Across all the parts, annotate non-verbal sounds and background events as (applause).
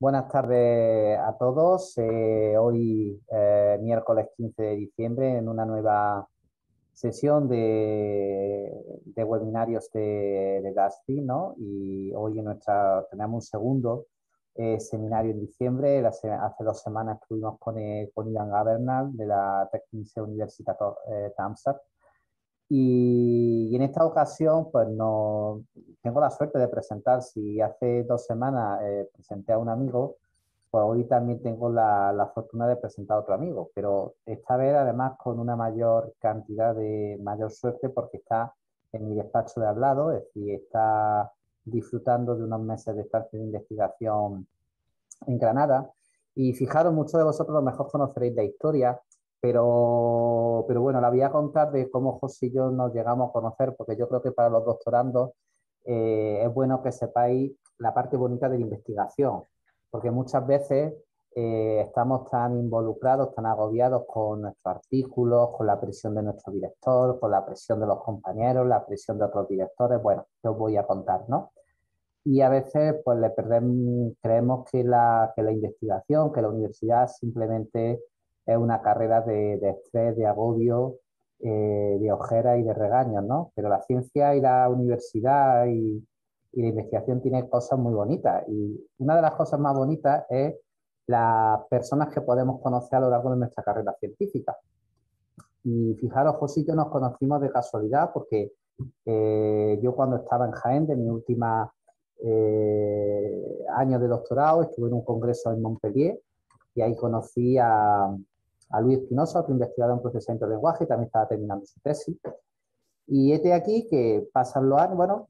Buenas tardes a todos. Eh, hoy, eh, miércoles 15 de diciembre, en una nueva sesión de, webinarios de, de Y hoy nuestra, tenemos un segundo eh, seminario en diciembre. hace dos semanas estuvimos con, Ian con Gavernal de la Technische Universität Darmstadt y, en esta ocasión, pues no tengo la suerte de presentar, si hace dos semanas eh, presenté a un amigo, pues hoy también tengo la, fortuna de presentar a otro amigo, pero esta vez además con una mayor cantidad de mayor suerte porque está en mi despacho de hablado, es decir, está disfrutando de unos meses de estancia de investigación en Granada. Y fijaros, muchos de vosotros lo mejor conoceréis la historia pero, bueno, la voy a contar de cómo José y yo nos llegamos a conocer, porque yo creo que para los doctorandos eh, es bueno que sepáis la parte bonita de la investigación, porque muchas veces eh, estamos tan involucrados, tan agobiados con nuestros artículos, con la presión de nuestro director, con la presión de los compañeros, la presión de otros directores, bueno, yo os voy a contar, ¿no? Y a veces pues le creemos que la, que la investigación, que la universidad simplemente es una carrera de, estrés, de agobio, eh, de ojeras y de regaños, ¿no? Pero la ciencia y la universidad y, la investigación tienen cosas muy bonitas. Y una de las cosas más bonitas es las personas que podemos conocer a lo largo de nuestra carrera científica. Y fijaros, José nos conocimos de casualidad porque eh, yo cuando estaba en Jaén, de mi última eh, año de doctorado, estuve en un congreso en Montpellier y ahí conocí a, a Luis Espinosa, otro investigador en procesamiento de lenguaje, también estaba terminando su tesis. Y este aquí, que pasan los años, bueno,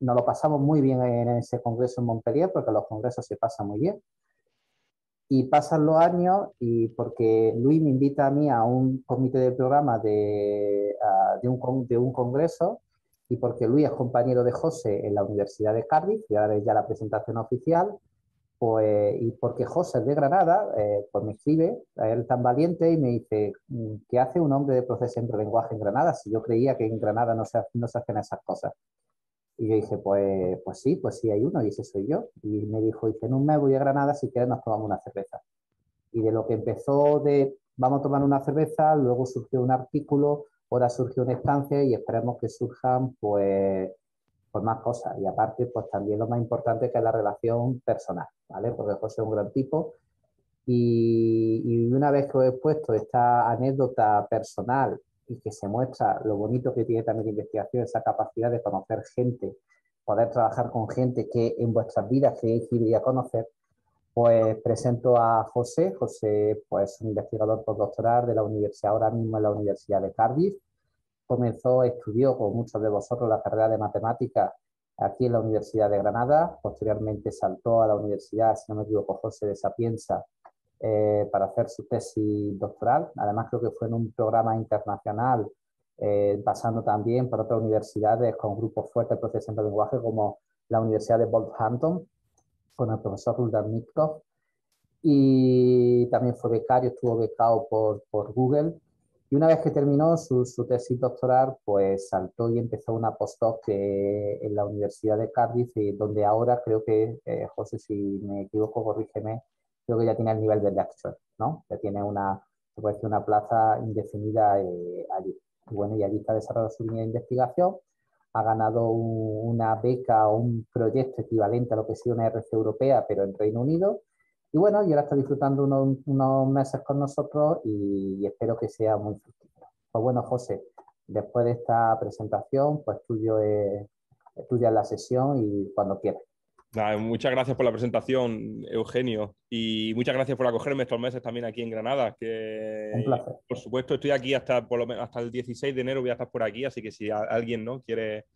nos lo pasamos muy bien en ese congreso en Montpellier, porque los congresos se pasan muy bien. Y pasan los años y porque Luis me invita a mí a un comité de programa de, un, de un congreso y porque Luis es compañero de José en la Universidad de Cardiff, y ahora es ya la presentación oficial, pues, y porque José de Granada, eh, pues me escribe, él tan valiente, y me dice, mm, ¿qué hace un hombre de proceso de lenguaje en Granada? Si yo creía que en Granada no se, no hacen esas cosas. Y yo dije, pues, pues sí, pues sí hay uno, y ese soy yo. Y me dijo, dice, en un mes voy a Granada, si quieres nos tomamos una cerveza. Y de lo que empezó de vamos a tomar una cerveza, luego surgió un artículo, ahora surgió una estancia y esperemos que surjan pues pues más cosas. Y aparte, pues también lo más importante que es la relación personal, ¿vale? Porque José es un gran tipo. Y, una vez que os he puesto esta anécdota personal y que se muestra lo bonito que tiene también la investigación, esa capacidad de conocer gente, poder trabajar con gente que en vuestras vidas queréis ir a conocer, pues presento a José. José pues, es un investigador postdoctoral de la universidad, ahora mismo en la Universidad de Cardiff comenzó, estudió con muchos de vosotros la carrera de matemáticas aquí en la Universidad de Granada, posteriormente saltó a la Universidad, si no me equivoco, José de Sapienza, eh, para hacer su tesis doctoral. Además, creo que fue en un programa internacional, eh, pasando también por otras universidades con grupos fuertes de procesamiento de lenguaje, como la Universidad de Wolfhampton, con el profesor Rudolf Mitkov. Y también fue becario, estuvo becado por, por Google y una vez que terminó su, tesis doctoral, pues saltó y empezó una postdoc en la Universidad de Cardiff, eh, donde ahora creo que, eh, José, si me equivoco, corrígeme, creo que ya tiene el nivel de lecture, ¿no? Ya tiene una, una plaza indefinida eh, allí. Y bueno, y allí está desarrollando su línea de investigación. Ha ganado una beca o un proyecto equivalente a lo que sería una RC europea, pero en Reino Unido y bueno, y ahora está disfrutando unos, meses con nosotros y, espero que sea muy fructífero. Pues bueno, José, después de esta presentación, pues tuyo es, eh, estudia la sesión y cuando quieras. muchas gracias por la presentación, Eugenio, y muchas gracias por acogerme estos meses también aquí en Granada. Que, Un placer. Por supuesto, estoy aquí hasta, por lo menos, hasta el 16 de enero, voy a estar por aquí, así que si alguien ¿no? quiere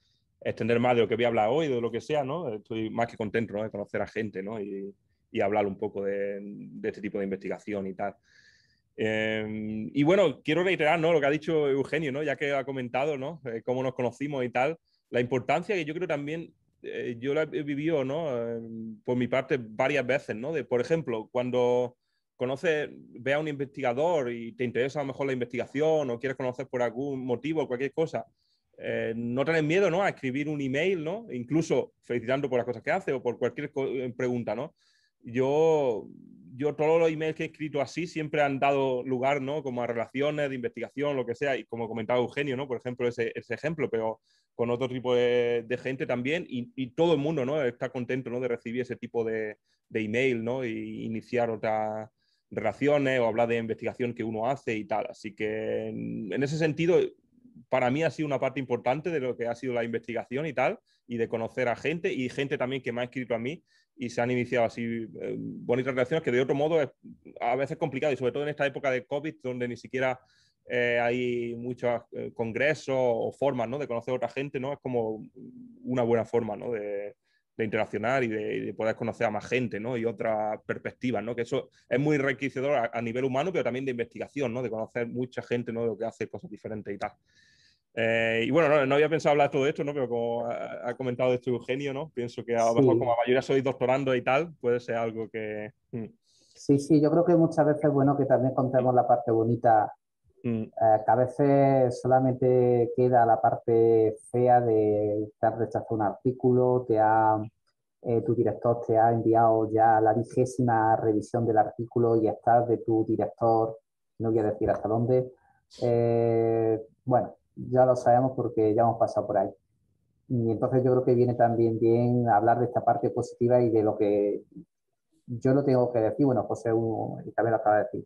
extender más de lo que voy a hablar hoy, de lo que sea, ¿no? estoy más que contento de conocer a gente ¿no? y hablar un poco de, este tipo de investigación y tal. Em, y bueno, quiero reiterar lo que ha dicho Eugenio, ¿no? ya que ha comentado ¿no? Eh, cómo nos conocimos y tal, la importancia que yo creo también, eh, yo la he vivido ¿no? Em, por mi parte varias veces, ¿no? de, por ejemplo, cuando conoces, ve a un investigador y te interesa a lo mejor la investigación o quieres conocer por algún motivo, o cualquier cosa, eh, no tenés miedo ¿no? a escribir un email, ¿no? incluso felicitando por las cosas que hace o por cualquier pregunta. ¿no? yo, yo todos los emails que he escrito así siempre han dado lugar, ¿no? Como a relaciones de investigación, lo que sea, y como comentaba Eugenio, ¿no? Por ejemplo, ese, ese ejemplo, pero con otro tipo de, gente también, y, todo el mundo, ¿no? Está contento, ¿no? De recibir ese tipo de, de email, ¿no? Y iniciar otras relaciones o hablar de investigación que uno hace y tal. Así que en ese sentido, para mí ha sido una parte importante de lo que ha sido la investigación y tal, y de conocer a gente y gente también que me ha escrito a mí y se han iniciado así eh, bonitas relaciones que de otro modo es a veces complicado y sobre todo en esta época de COVID donde ni siquiera eh, hay muchos eh, congresos o formas ¿no? de conocer a otra gente, ¿no? Es como una buena forma ¿no? de, interaccionar y de, poder conocer a más gente ¿no? y otras perspectivas, ¿no? que eso es muy enriquecedor a, nivel humano, pero también de investigación, ¿no? de conocer mucha gente ¿no? lo que hace cosas diferentes y tal. Eh, y bueno, no, había pensado hablar de todo esto, ¿no? Pero como ha, comentado de este tu Eugenio, ¿no? Pienso que a lo mejor como a mayoría sois doctorando y tal, puede ser algo que... Mm. Sí, sí, yo creo que muchas veces es bueno que también contemos la parte bonita, mm. eh, que a veces solamente queda la parte fea de estar rechazando un artículo, te ha, eh, tu director te ha enviado ya la vigésima revisión del artículo y estás de tu director, no voy a decir hasta dónde. bueno, ya lo sabemos porque ya hemos pasado por ahí. Y entonces yo creo que viene también bien hablar de esta parte positiva y de lo que yo lo tengo que decir, bueno, José y también lo acaba de decir,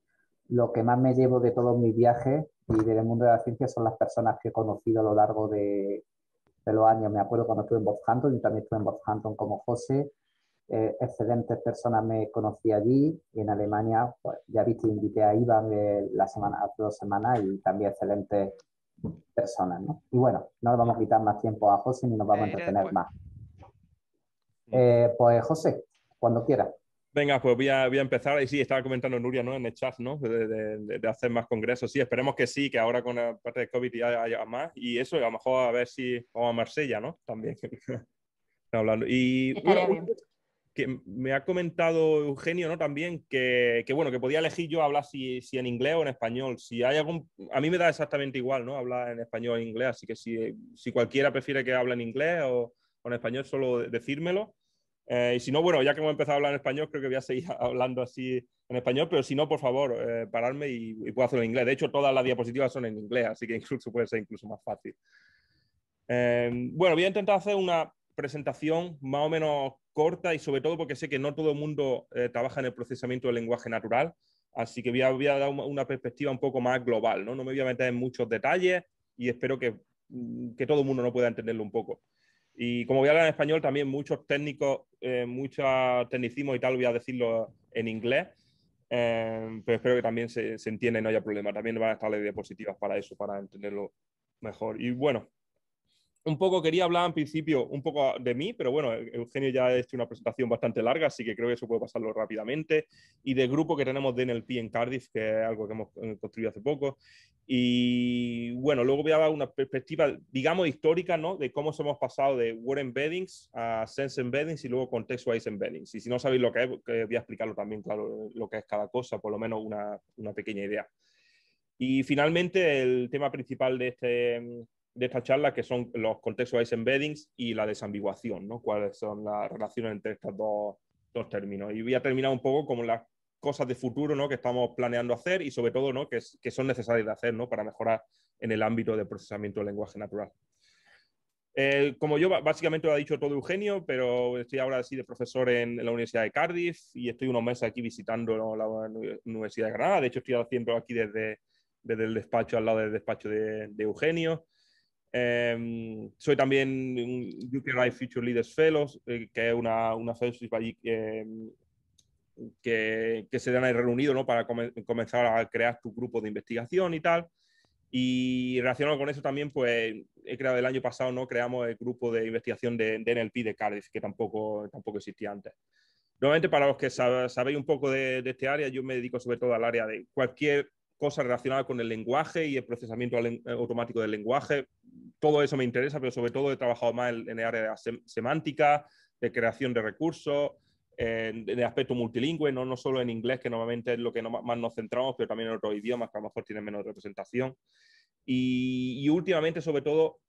lo que más me llevo de todos mis viajes y del mundo de la ciencia son las personas que he conocido a lo largo de, los años. Me acuerdo cuando estuve en Boston, yo también estuve en Boston como José, eh, excelentes personas me conocí allí en Alemania, pues, ya viste, invité a Iván eh, la semana, hace dos semanas y también excelentes personas, ¿no? Y bueno, no le vamos a quitar más tiempo a José ni nos vamos a eh, entretener más. Mm. Eh, pues José, cuando quiera. Venga, pues voy a, empezar. Y sí, estaba comentando Nuria, ¿no? En el chat, ¿no? De, hacer más congresos. Sí, esperemos que sí, que ahora con la parte de COVID ya haya más. Y eso, a lo mejor a ver si vamos a Marsella, ¿no? También. (laughs) Y que me ha comentado Eugenio, ¿no? También que, bueno, que podía elegir yo hablar si, en inglés o en español. Si hay algún, a mí me da exactamente igual, ¿no? Hablar en español o en inglés, así que si, cualquiera prefiere que hable en inglés o, en español, solo decírmelo. Eh, y si no, bueno, ya que hemos empezado a hablar en español, creo que voy a seguir (laughs) hablando así en español, pero si no, por favor, eh, pararme y, puedo hacerlo en inglés. De hecho, todas las diapositivas son en inglés, así que (laughs) incluso puede ser incluso más fácil. Eh, bueno, voy a intentar hacer una presentación más o menos corta y sobre todo porque sé que no todo el mundo eh, trabaja en el procesamiento del lenguaje natural, así que voy a, dar una, perspectiva un poco más global, ¿no? no me voy a meter en muchos detalles y espero que, mm, que todo el mundo no pueda entenderlo un poco. Y como voy a hablar en español, también muchos técnicos, eh, muchos tecnicismos y tal, voy a decirlo en inglés, eh, pero espero que también se, se entienda y no haya problema. También van a estar las diapositivas para eso, para entenderlo mejor. Y bueno, un poco quería hablar en principio un poco de mí, pero bueno, Eugenio ya ha hecho una presentación bastante larga, así que creo que eso puede pasarlo rápidamente. Y del grupo que tenemos de NLP en Cardiff, que es algo que hemos eh, construido hace poco. Y bueno, luego voy a dar una perspectiva, digamos, histórica, ¿no? De cómo hemos pasado de Word Embeddings a Sense Embeddings y luego Contextualize Embeddings. Y si no sabéis lo que es, voy a explicarlo también, claro, lo que es cada cosa, por lo menos una, una pequeña idea. Y finalmente, el tema principal de este de esta charla, que son los contextualized embeddings y la desambiguación, ¿no? Cuáles son las relaciones entre estos dos, dos términos. Y voy a terminar un poco como las cosas de futuro, ¿no? Que estamos planeando hacer y sobre todo, ¿no? Que, es, que son necesarias de hacer, ¿no? Para mejorar en el ámbito de procesamiento del lenguaje natural. Eh, como yo básicamente lo ha dicho todo Eugenio, pero estoy ahora así de profesor en, la Universidad de Cardiff y estoy unos meses aquí visitando la Universidad de Granada. De hecho, estoy haciendo aquí desde, desde el despacho, al lado del despacho de, de Eugenio. Em, soy también un UK Future Leaders Fellows, eh, que es una, una fellowship em, que, se dan ahí reunido ¿no? para comenzar a crear tu grupo de investigación y tal. Y relacionado con eso también, pues he creado el año pasado, ¿no? Creamos el grupo de investigación de, NLP de Cardiff, que tampoco, tampoco existía antes. Normalmente para los que sabéis un poco de, de, este área, yo me dedico sobre todo al área de cualquier cosas relacionadas con el lenguaje y el procesamiento eh, automático del lenguaje. Todo eso me interesa, pero sobre todo he trabajado más en, el área de semántica, de creación de recursos, en, el aspecto multilingüe, no, no solo en inglés, que normalmente es lo que más nos centramos, pero también en otros idiomas que a lo mejor tienen menos representación. Y, últimamente, sobre todo,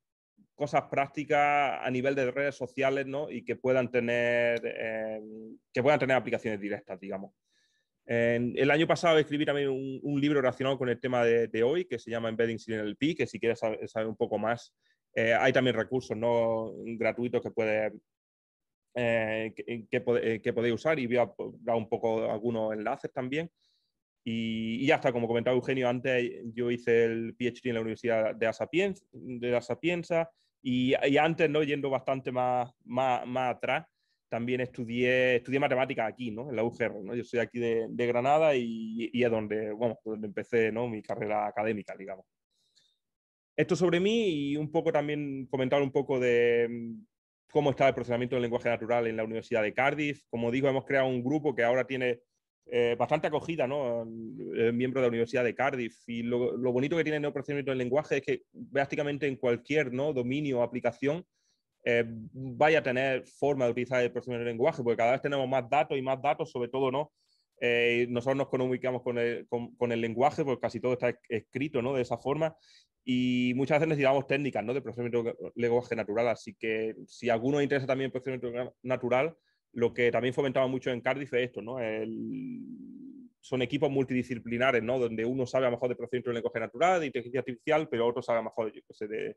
cosas prácticas a nivel de redes sociales ¿no? y que puedan tener, eh, que puedan tener aplicaciones directas, digamos el año pasado escribí también un, un libro relacionado con el tema de, hoy, que se llama Embedding Pi, que si quieres saber, un poco más, eh, hay también recursos no gratuitos que puedes eh, eh, que, podéis usar y voy a dar un poco algunos enlaces también. Y, ya está, como comentaba Eugenio antes, yo hice el PhD en la Universidad de la, de y, antes, ¿no? yendo bastante más, más atrás, también estudié, estudié matemáticas aquí, ¿no? En la UGR, ¿no? Yo soy aquí de, Granada y, y, es donde, donde empecé ¿no? mi carrera académica, digamos. Esto sobre mí y un poco también comentar un poco de mm, cómo está el procesamiento del lenguaje natural en la Universidad de Cardiff. Como digo, hemos creado un grupo que ahora tiene eh, bastante acogida, ¿no? Eh, miembro de la Universidad de Cardiff. Y lo, lo bonito que tiene el procesamiento del lenguaje es que prácticamente en cualquier ¿no? dominio o aplicación eh, vaya a tener forma de utilizar el de lenguaje, porque cada vez tenemos más datos y más datos, sobre todo, ¿no? Eh, nosotros nos comunicamos con el, con, el, lenguaje, porque casi todo está escrito ¿no? de esa forma. Y muchas veces necesitamos técnicas ¿no? de procesamiento lenguaje natural. Así que si a alguno interesa también el procesamiento natural, lo que también fomentaba mucho en Cardiff es esto, ¿no? son equipos multidisciplinares, ¿no? Donde uno sabe a lo mejor de procedimiento de lenguaje natural, de inteligencia artificial, pero otro sabe a lo mejor, yo qué sé, de,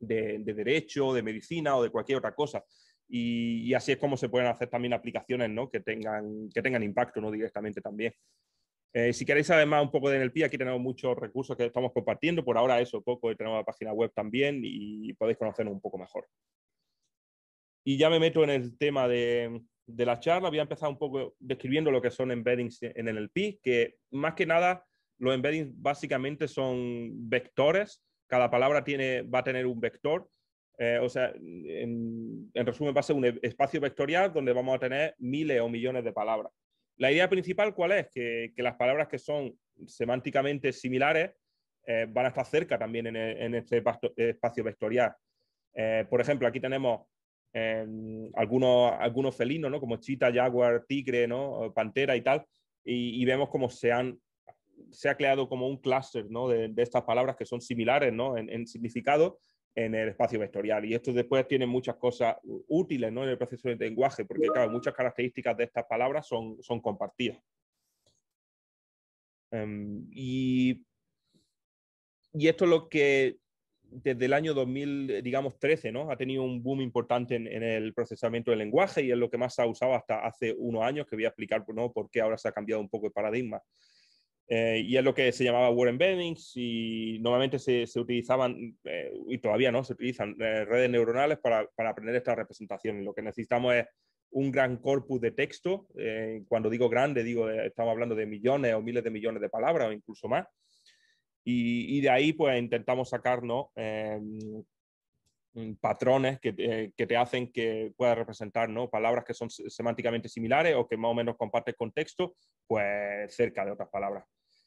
de, derecho, de medicina o de cualquier otra cosa. Y, así es como se pueden hacer también aplicaciones ¿no? que, tengan, que tengan impacto ¿no? directamente también. Eh, si queréis además un poco de NLP, aquí tenemos muchos recursos que estamos compartiendo. Por ahora eso poco, tenemos la página web también y podéis conocernos un poco mejor. Y ya me meto en el tema de, de la charla. Voy a empezar un poco describiendo lo que son embeddings en NLP, que más que nada los embeddings básicamente son vectores cada palabra tiene, va a tener un vector. Eh, o sea, en, resumen, va a ser un espacio vectorial donde vamos a tener miles o millones de palabras. La idea principal, ¿cuál es? Que, las palabras que son semánticamente similares eh, van a estar cerca también en, e, este espacio vectorial. Eh, por ejemplo, aquí tenemos em, algunos, algunos felinos, ¿no? Como chita, jaguar, tigre, ¿no? Pantera y tal. Y, y, vemos cómo se han se ha creado como un clúster de, estas palabras que son similares en, significado en el espacio vectorial. Y esto después tiene muchas cosas útiles en el proceso de lenguaje, porque claro, muchas características de estas palabras son, compartidas. Em, y, esto es lo que desde el año 2013 Ha tenido un boom importante en, el procesamiento del lenguaje y es lo que más se ha usado hasta hace unos años, que voy a explicar ¿no? por qué ahora se ha cambiado un poco el paradigma. Eh, y es lo que se llamaba word embeddings y normalmente se, se utilizaban, eh, y todavía no, se utilizan eh, redes neuronales para, para, aprender estas representaciones. Lo que necesitamos es un gran corpus de texto. cuando digo grande, digo, estamos hablando de millones o miles de millones de palabras o incluso más. Y, y de ahí pues intentamos sacarnos mm, patrones que, que, te hacen que puedas representar ¿no? palabras que son semánticamente similares o que más o menos compartes contexto, pues cerca de otras palabras.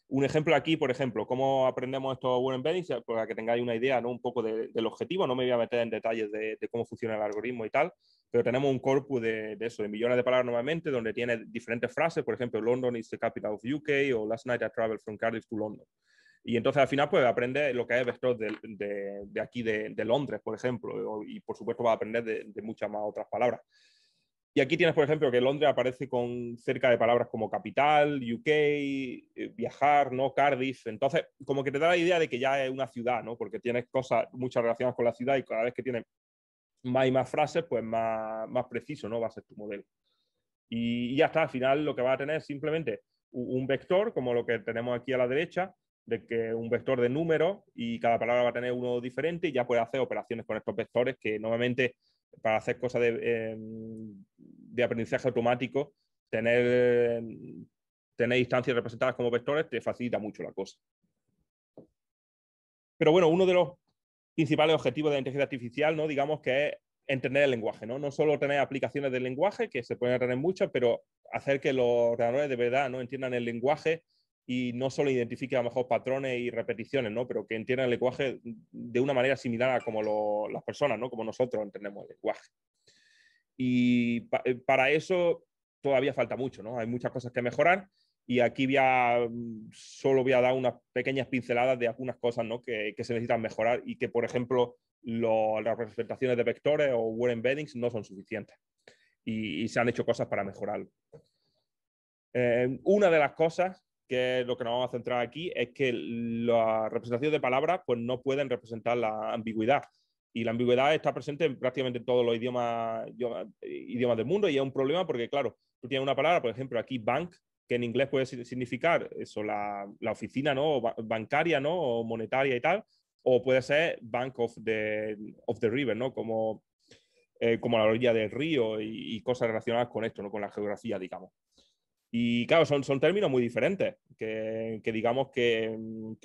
Un ejemplo aquí, por ejemplo, cómo aprendemos esto word embedding para que tengáis una idea ¿no? un poco del objetivo, no me voy a meter en detalles de, cómo funciona el algoritmo y tal, pero tenemos un corpus de, eso, de millones de palabras normalmente, donde tiene diferentes frases, por ejemplo, London is the capital of UK o last night I traveled from Cardiff to London. Y entonces al final pues aprende lo que es vector de, aquí de, Londres, por ejemplo, y por supuesto va a aprender de, muchas más otras palabras. Y aquí tienes, por ejemplo, que Londres aparece con cerca de palabras como capital, UK, eh, viajar, ¿no? Cardiff. Entonces, como que te da la idea de que ya es una ciudad, ¿no? Porque tienes cosas, muchas relaciones con la ciudad y cada vez que tienes más y más frases, pues más, preciso, ¿no? Va a ser tu modelo. Y, ya está, al final lo que va a tener es simplemente un vector, como lo que tenemos aquí a la derecha, de que un vector de números y cada palabra va a tener uno diferente y ya puede hacer operaciones con estos vectores que normalmente para hacer cosas em, de, aprendizaje automático, tener, tener instancias representadas como vectores te facilita mucho la cosa. Pero bueno, uno de los principales objetivos de la inteligencia artificial, ¿no? digamos que es entender el lenguaje, ¿no? No solo tener aplicaciones del lenguaje, que se pueden tener muchas, pero hacer que los ordenadores de verdad no entiendan el lenguaje y no solo identifique a lo mejor patrones y repeticiones, ¿no? Pero que entienda el lenguaje de una manera similar a como lo, las personas, ¿no? Como nosotros entendemos el lenguaje. Y eh, para eso todavía falta mucho, ¿no? Hay muchas cosas que mejorar y aquí voy mm, solo voy a dar unas pequeñas pinceladas de algunas cosas ¿no? que, que se necesitan mejorar y que, por ejemplo, las representaciones de vectores o word embeddings no son suficientes y, se han hecho cosas para mejorarlo. Eh, una de las cosas que lo que nos vamos a centrar aquí, es que la representación de palabras pues, no pueden representar la ambigüedad. Y la ambigüedad está presente en prácticamente todos los idiomas, idiomas del mundo y es un problema porque, claro, tú tienes una palabra, por ejemplo, aquí bank, que en inglés puede significar eso, la, la oficina ¿no? bancaria ¿no? o monetaria y tal, o puede ser Bank of the, of the River, ¿no? como, eh, como la orilla del río y, y, cosas relacionadas con esto, ¿no? con la geografía, digamos. Y claro, son, son términos muy diferentes, que, digamos que,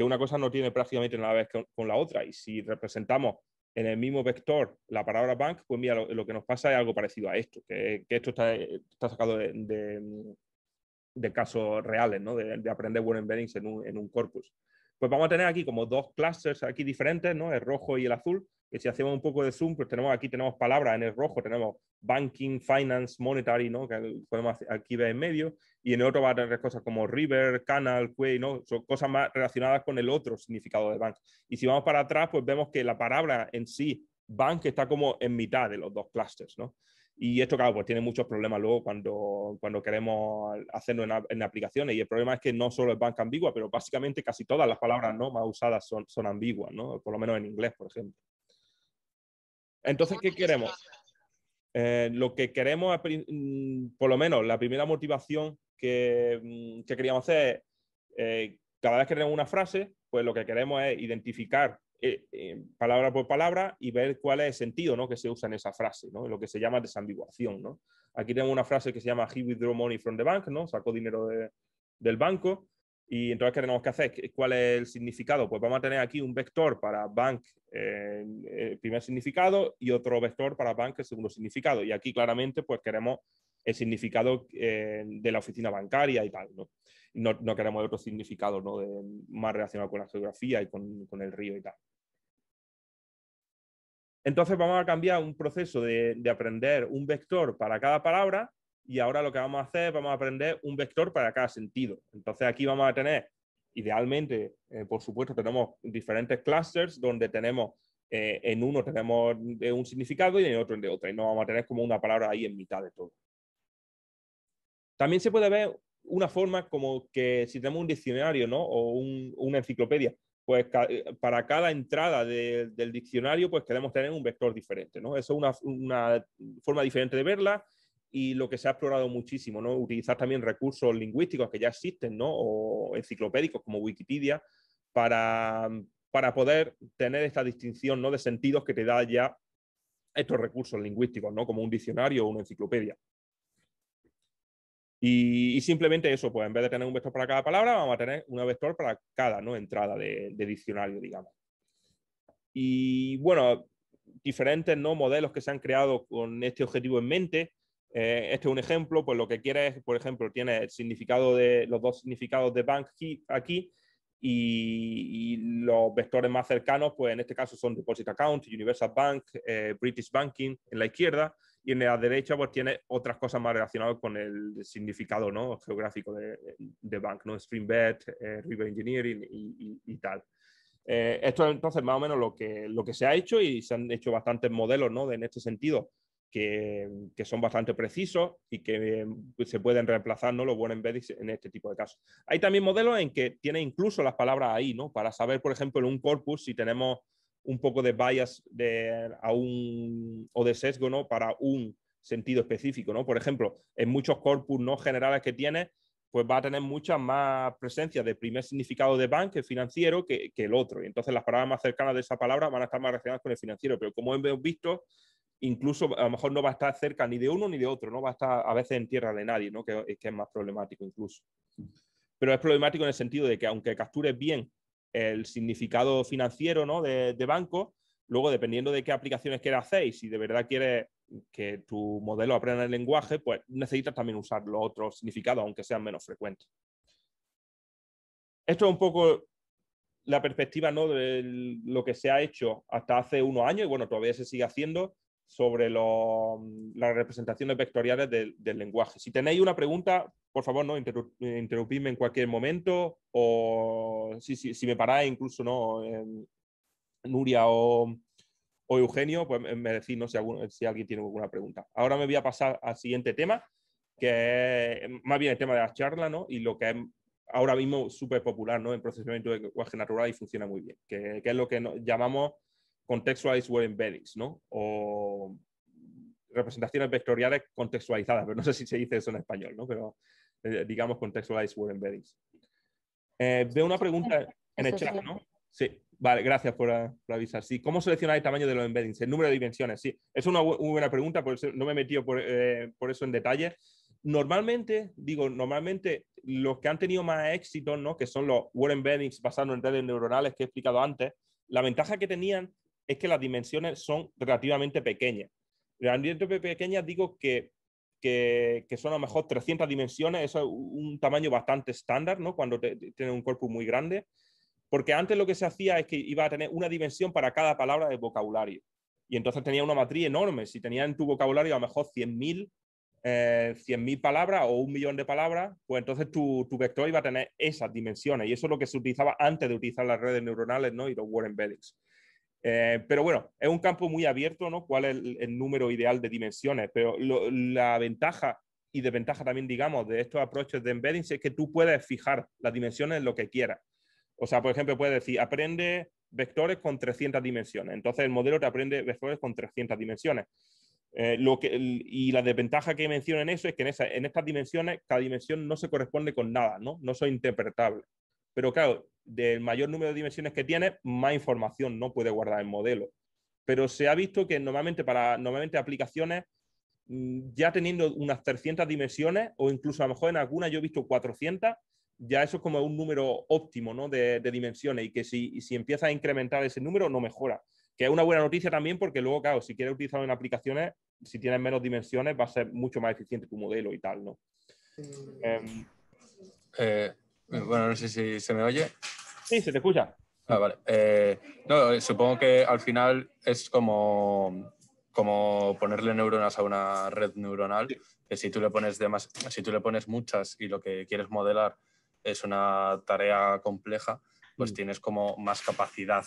una cosa no tiene prácticamente nada que ver con, la otra. Y si representamos en el mismo vector la palabra bank, pues mira, lo, que nos pasa es algo parecido a esto, que, esto está, eh, sacado de, casos reales, ¿no? de, aprender word embeddings en un, corpus. Pues vamos a tener aquí como dos clusters aquí diferentes, ¿no? el rojo y el azul, que si hacemos un poco de zoom, pues tenemos aquí tenemos palabras en el rojo, tenemos banking, finance, monetary, ¿no? Que podemos aquí ver en medio, y en el otro va a tener cosas como river, canal, quay, ¿no? Son cosas más relacionadas con el otro significado de bank. Y si vamos para atrás, pues vemos que la palabra en sí, bank, está como en mitad de los dos clusters, ¿no? Y esto, claro, pues tiene muchos problemas luego cuando, cuando queremos hacerlo en, en, aplicaciones. Y el problema es que no solo es banca ambigua, pero básicamente casi todas las palabras ¿no? más usadas son, son ambiguas, ¿no? Por lo menos en inglés, por ejemplo. Entonces, ¿qué queremos? Eh, lo que queremos, mm, por lo menos, la primera motivación que, mm, queríamos hacer eh, cada vez que tenemos una frase, pues lo que queremos es identificar eh, palabra por palabra y ver cuál es el sentido ¿no? que se usa en esa frase, ¿no? lo que se llama desambiguación. ¿no? Aquí tenemos una frase que se llama He withdrew money from the bank, ¿no? sacó dinero del banco. Y entonces, ¿qué tenemos que hacer? ¿Cuál es el significado? Pues vamos a tener aquí un vector para bank, eh, eh, primer significado, y otro vector para bank, el segundo significado. Y aquí claramente, pues queremos el significado eh, de la oficina bancaria y tal, ¿no? No, queremos otro significado más relacionado con la geografía y con, el río y tal. Entonces vamos a cambiar un proceso de, de aprender un vector para cada palabra y ahora lo que vamos a hacer, vamos a aprender un vector para cada sentido. Entonces aquí vamos a tener, idealmente, eh, por supuesto, tenemos diferentes clusters donde tenemos, eh, en uno tenemos un significado y en el otro de otro. Y no vamos a tener como una palabra ahí en mitad de todo. También se puede ver una forma como que si tenemos un diccionario o una enciclopedia, pues eh, para cada entrada del diccionario pues queremos tener un vector diferente. ¿no? Eso es una, forma diferente de verla y lo que se ha explorado muchísimo, ¿no? Utilizar también recursos lingüísticos que ya existen, ¿no? O enciclopédicos como Wikipedia para, para poder tener esta distinción, ¿no? De sentidos que te da ya estos recursos lingüísticos, ¿no? Como un diccionario o una enciclopedia. Y, simplemente eso, pues en vez de tener un vector para cada palabra, vamos a tener un vector para cada ¿no? entrada de, de diccionario, digamos. Y bueno, diferentes ¿no? modelos que se han creado con este objetivo en mente. Eh, este es un ejemplo, pues lo que quiere es, por ejemplo, tiene el significado de los dos significados de bank aquí y, los vectores más cercanos, pues en este caso son Deposit Account, Universal Bank, eh, British Banking en la izquierda y en la derecha pues tiene otras cosas más relacionadas con el significado ¿no? geográfico de, bank, ¿no? Streambed, eh, River Engineering y, tal. esto es entonces más o menos lo que, lo que se ha hecho y se han hecho bastantes modelos ¿no? en este sentido Mm, que, son bastante precisos y que mm, pues, se pueden reemplazar ¿no? los buen embeddings en este tipo de casos. Hay también modelos en que tiene incluso las palabras ahí, ¿no? para saber, por ejemplo, en un corpus si tenemos un poco de bias de, a un, o de sesgo ¿no? para un sentido específico. ¿no? Por ejemplo, en muchos corpus no generales que tiene, pues va a tener mucha más presencia de primer significado de bank, el financiero, que, que el otro. Y entonces las palabras más cercanas de esa palabra van a estar más relacionadas con el financiero. Pero como hemos visto, incluso a lo mejor no va a estar cerca ni de uno ni de otro, no va a estar a veces en tierra de nadie, ¿no? que, es más problemático incluso. Pero es problemático en el sentido de que aunque captures bien el significado financiero ¿no? de, banco, luego dependiendo de qué aplicaciones quieras hacer y si de verdad quieres que tu modelo aprenda el lenguaje, pues necesitas también usar los otros significados, aunque sean menos frecuentes. Esto es un poco la perspectiva ¿no? de lo que se ha hecho hasta hace unos años y bueno, todavía se sigue haciendo sobre las representaciones vectoriales del, lenguaje. Si tenéis una pregunta, por favor, no interrumpidme en cualquier momento o si, me paráis incluso, ¿no? Nuria o, Eugenio, pues me decís ¿no? si, alguien tiene alguna pregunta. Ahora me voy a pasar al siguiente tema, que es más bien el tema de la charla ¿no? y lo que es ahora mismo súper popular ¿no? en procesamiento de lenguaje natural y funciona muy bien, que, que es lo que llamamos contextualized web embeddings, ¿no? O representaciones vectoriales contextualizadas, pero no sé si se dice eso en español, ¿no? Pero eh, digamos contextualized word embeddings. Eh, veo una pregunta en el chat, ¿no? Sí, vale, gracias por, eh, avisar. Sí, ¿cómo seleccionar el tamaño de los embeddings? El número de dimensiones, sí. Es una muy buena pregunta, por eso, no me he metido por, por, eso en detalle. Normalmente, digo, normalmente los que han tenido más éxito, ¿no? Que son los web embeddings basados en redes neuronales que he explicado antes, la ventaja que tenían es que las dimensiones son relativamente pequeñas. Relativamente pequeñas digo que, que, son a lo mejor 300 dimensiones, eso es un tamaño bastante estándar, ¿no? Cuando tiene un cuerpo muy grande, porque antes lo que se hacía es que iba a tener una dimensión para cada palabra del vocabulario. Y entonces tenía una matriz enorme. Si tenía en tu vocabulario a lo mejor 100.000 100.000 eh, palabras o un millón de palabras, pues entonces tu, vector iba a tener esas dimensiones. Y eso es lo que se utilizaba antes de utilizar las redes neuronales ¿no? y los word embeddings. Eh, pero bueno, es un campo muy abierto, ¿no? ¿Cuál es el, número ideal de dimensiones? Pero la ventaja y desventaja también, digamos, de estos aproches de embeddings es que tú puedes fijar las dimensiones en lo que quieras. O sea, por ejemplo, puedes decir, aprende vectores con 300 dimensiones. Entonces el modelo te aprende vectores con 300 dimensiones. Eh, lo que, y la desventaja que menciono en eso es que en, en, estas dimensiones, cada dimensión no se corresponde con nada, ¿no? No son interpretables. Pero claro, del mayor número de dimensiones que tiene más información no puede guardar el modelo. Pero se ha visto que normalmente para normalmente aplicaciones mm, ya teniendo unas 300 dimensiones o incluso a lo mejor en alguna yo he visto 400, ya eso es como un número óptimo de, dimensiones y que si, si empieza a incrementar ese número no mejora. Que es una buena noticia también porque luego, claro, si quieres utilizarlo en aplicaciones, si tienes menos dimensiones va a ser mucho más eficiente tu modelo y tal, ¿no? Em, eh, bueno, no sé si se me oye. Sí, se te escucha. Ah, vale. Eh, supongo que al final es como, ponerle neuronas a una red neuronal. Que si tú le pones si tú le pones muchas y lo que quieres modelar es una tarea compleja, pues mm. tienes como más capacidad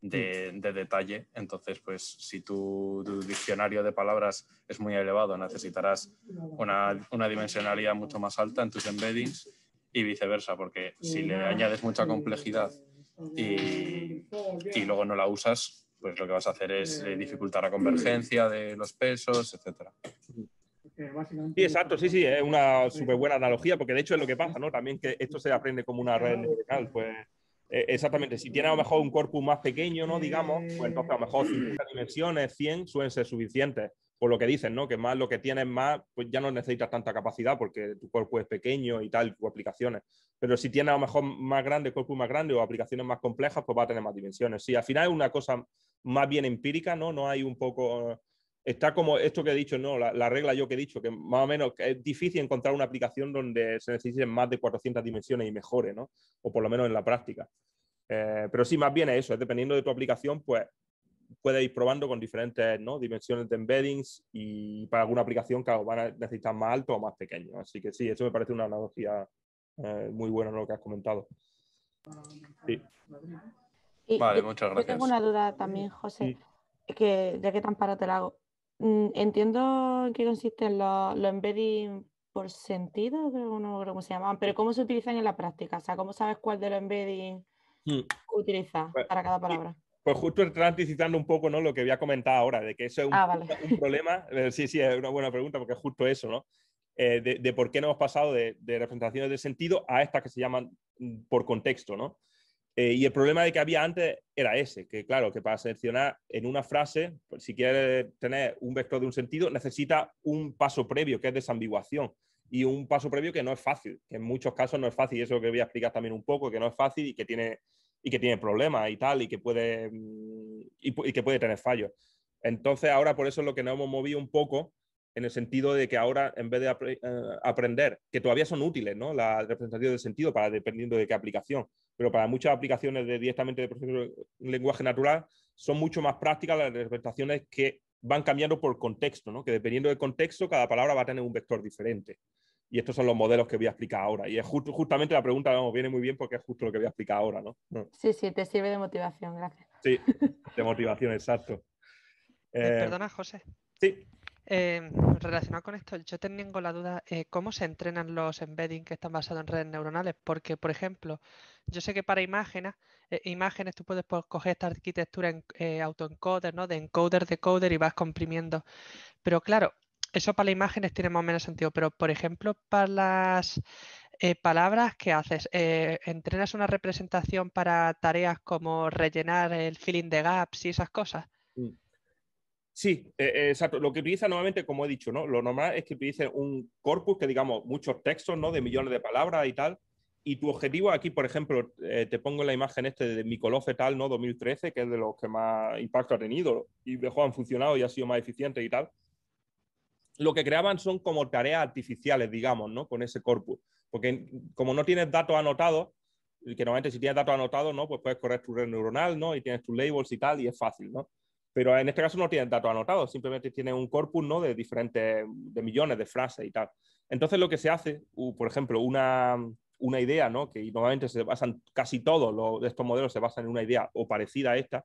de, mm. detalle. Entonces, pues si tu, diccionario de palabras es muy elevado, necesitarás una, una dimensionalidad mucho más alta en tus embeddings y viceversa, porque si le añades mucha complejidad y, y luego no la usas, pues lo que vas a hacer es eh, dificultar la convergencia de los pesos, etcétera. Sí, exacto, sí, sí, es una súper buena analogía, porque de hecho es lo que pasa, ¿no? También que esto se aprende como una red neuronal, pues e, exactamente, si tiene a lo mejor un corpus más pequeño, ¿no? Digamos, pues entonces a lo mejor 50 dimensiones, 100 suelen ser suficientes por lo que dicen, ¿no? Que más lo que tienes más, pues ya no necesitas tanta capacidad porque tu cuerpo es pequeño y tal, tus aplicaciones. Pero si tienes a lo mejor más grande, cuerpo más grande o aplicaciones más complejas, pues va a tener más dimensiones. Sí, al final es una cosa más bien empírica, ¿no? No hay un poco está como esto que he dicho, no, la, regla yo que he dicho, que más o menos es difícil encontrar una aplicación donde se necesiten más de 400 dimensiones y mejores, ¿no? O por lo menos en la práctica. Eh, pero sí, más bien eso, es dependiendo de tu aplicación, pues puedes ir probando con diferentes dimensiones de embeddings y para alguna aplicación, claro, van a necesitar más alto o más pequeño. Así que sí, eso me parece una analogía eh, muy buena lo que has comentado. vale, muchas gracias. tengo una duda también, José, que ya que tan paro te la hago. Mm, entiendo en qué consisten los, lo embeddings por sentido, creo, no cómo se llaman pero cómo se utilizan en la práctica, o sea, cómo sabes cuál de los embeddings mm. utiliza utilizas pues para cada palabra. Pues justo y anticipando un poco ¿no? lo que había comentado ahora, de que eso es un, ah, (laughs) problema. Eh, sí, sí, es una buena pregunta porque es justo eso, ¿no? Eh, de, por qué no hemos pasado de, representaciones de sentido a estas que se llaman mm, por contexto, ¿no? Eh, y el problema de que había antes era ese, que claro, que para seleccionar en una frase, pues, si quieres tener un vector de un sentido, necesita un paso previo, que es desambiguación, y un paso previo que no es fácil, que en muchos casos no es fácil, y eso que voy a explicar también un poco, que no es fácil y que tiene y que tiene problemas y tal, y que puede, mm, que puede tener fallos. Entonces, ahora por eso es lo que nos hemos movido un poco en el sentido de que ahora, en vez de eh, aprender, que todavía son útiles, ¿no? La representación del sentido, para, dependiendo de qué aplicación, pero para muchas aplicaciones de, directamente de lenguaje natural, son mucho más prácticas las representaciones que van cambiando por contexto, ¿no? Que dependiendo del contexto, cada palabra va a tener un vector diferente y estos son los modelos que voy a explicar ahora. Y es justo, justamente la pregunta, vamos, viene muy bien porque es justo lo que voy a explicar ahora, ¿no? Mm. Sí, sí, te sirve de motivación, gracias. Sí, de motivación, exacto. Eh, eh, perdona, José. Sí. Eh, relacionado con esto, yo tengo la duda, ¿cómo se entrenan los embeddings que están basados en redes neuronales? Porque, por ejemplo, yo sé que para imágenes, imágenes tú puedes pues, coger esta arquitectura en autoencoder, ¿no? De encoder, decoder y vas comprimiendo. Pero claro, eso para las imágenes tiene más o menos sentido, pero por ejemplo, para las eh, palabras, ¿qué haces? Eh, ¿Entrenas una representación para tareas como rellenar el filling de gaps y esas cosas? Mm. Sí, eh, exacto. Lo que utiliza nuevamente como he dicho, ¿no? Lo normal es que utilice un corpus que digamos muchos textos, ¿no? De millones de palabras y tal. Y tu objetivo aquí, por ejemplo, te pongo la imagen este de mi tal ¿no? 2013, que es de los que más impacto ha tenido y mejor han funcionado y ha sido más eficiente y tal lo que creaban son como tareas artificiales, digamos, ¿no? Con ese corpus. Porque como no tienes datos anotados, que normalmente si tienes datos anotados, ¿no? Pues puedes correr tu red neuronal, ¿no? Y tienes tus labels y tal, y es fácil, ¿no? Pero en este caso no tienes datos anotados, simplemente tienes un corpus, ¿no? De diferentes, de millones de frases y tal. Entonces lo que se hace, por ejemplo, una, una idea, ¿no? Que normalmente se basan, casi todos los, estos modelos se basan en una idea o parecida a esta,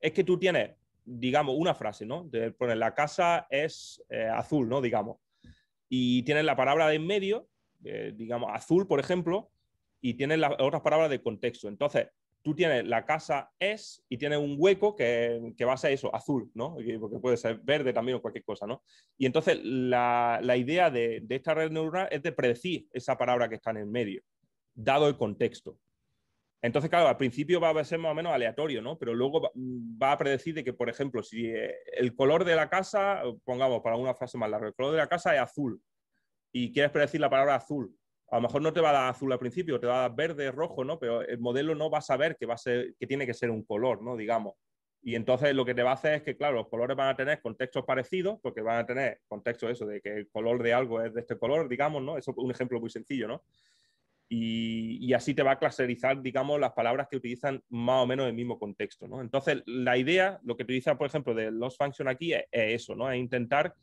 es que tú tienes digamos, una frase, ¿no? De poner la casa es eh, azul, ¿no? Digamos. Y tienes la palabra de en medio, eh, digamos, azul, por ejemplo, y tienes las otras palabras de contexto. Entonces, tú tienes la casa es y tienes un hueco que, que va a ser eso, azul, ¿no? Porque puede ser verde también o cualquier cosa, ¿no? Y entonces la, idea de, de, esta red neuronal es de predecir esa palabra que está en el medio, dado el contexto. Entonces, claro, al principio va a ser más o menos aleatorio, ¿no? Pero luego va mm, a predecir de que, por ejemplo, si eh, el color de la casa, pongamos para una frase más larga, el color de la casa es azul y quieres predecir la palabra azul, a lo mejor no te va a dar azul al principio, te va a dar verde, rojo, ¿no? Pero el modelo no va a saber que, que tiene que ser un color, ¿no? Digamos. Y entonces lo que te va a hacer es que, claro, los colores van a tener contextos parecidos, porque van a tener contexto eso, de que el color de algo es de este color, digamos, ¿no? Eso es un ejemplo muy sencillo, ¿no? Y, así te va a clasificar, digamos, las palabras que utilizan más o menos el mismo contexto, ¿no? Entonces, la idea, lo que utiliza, por ejemplo, de los function aquí es, eso, ¿no? Es intentar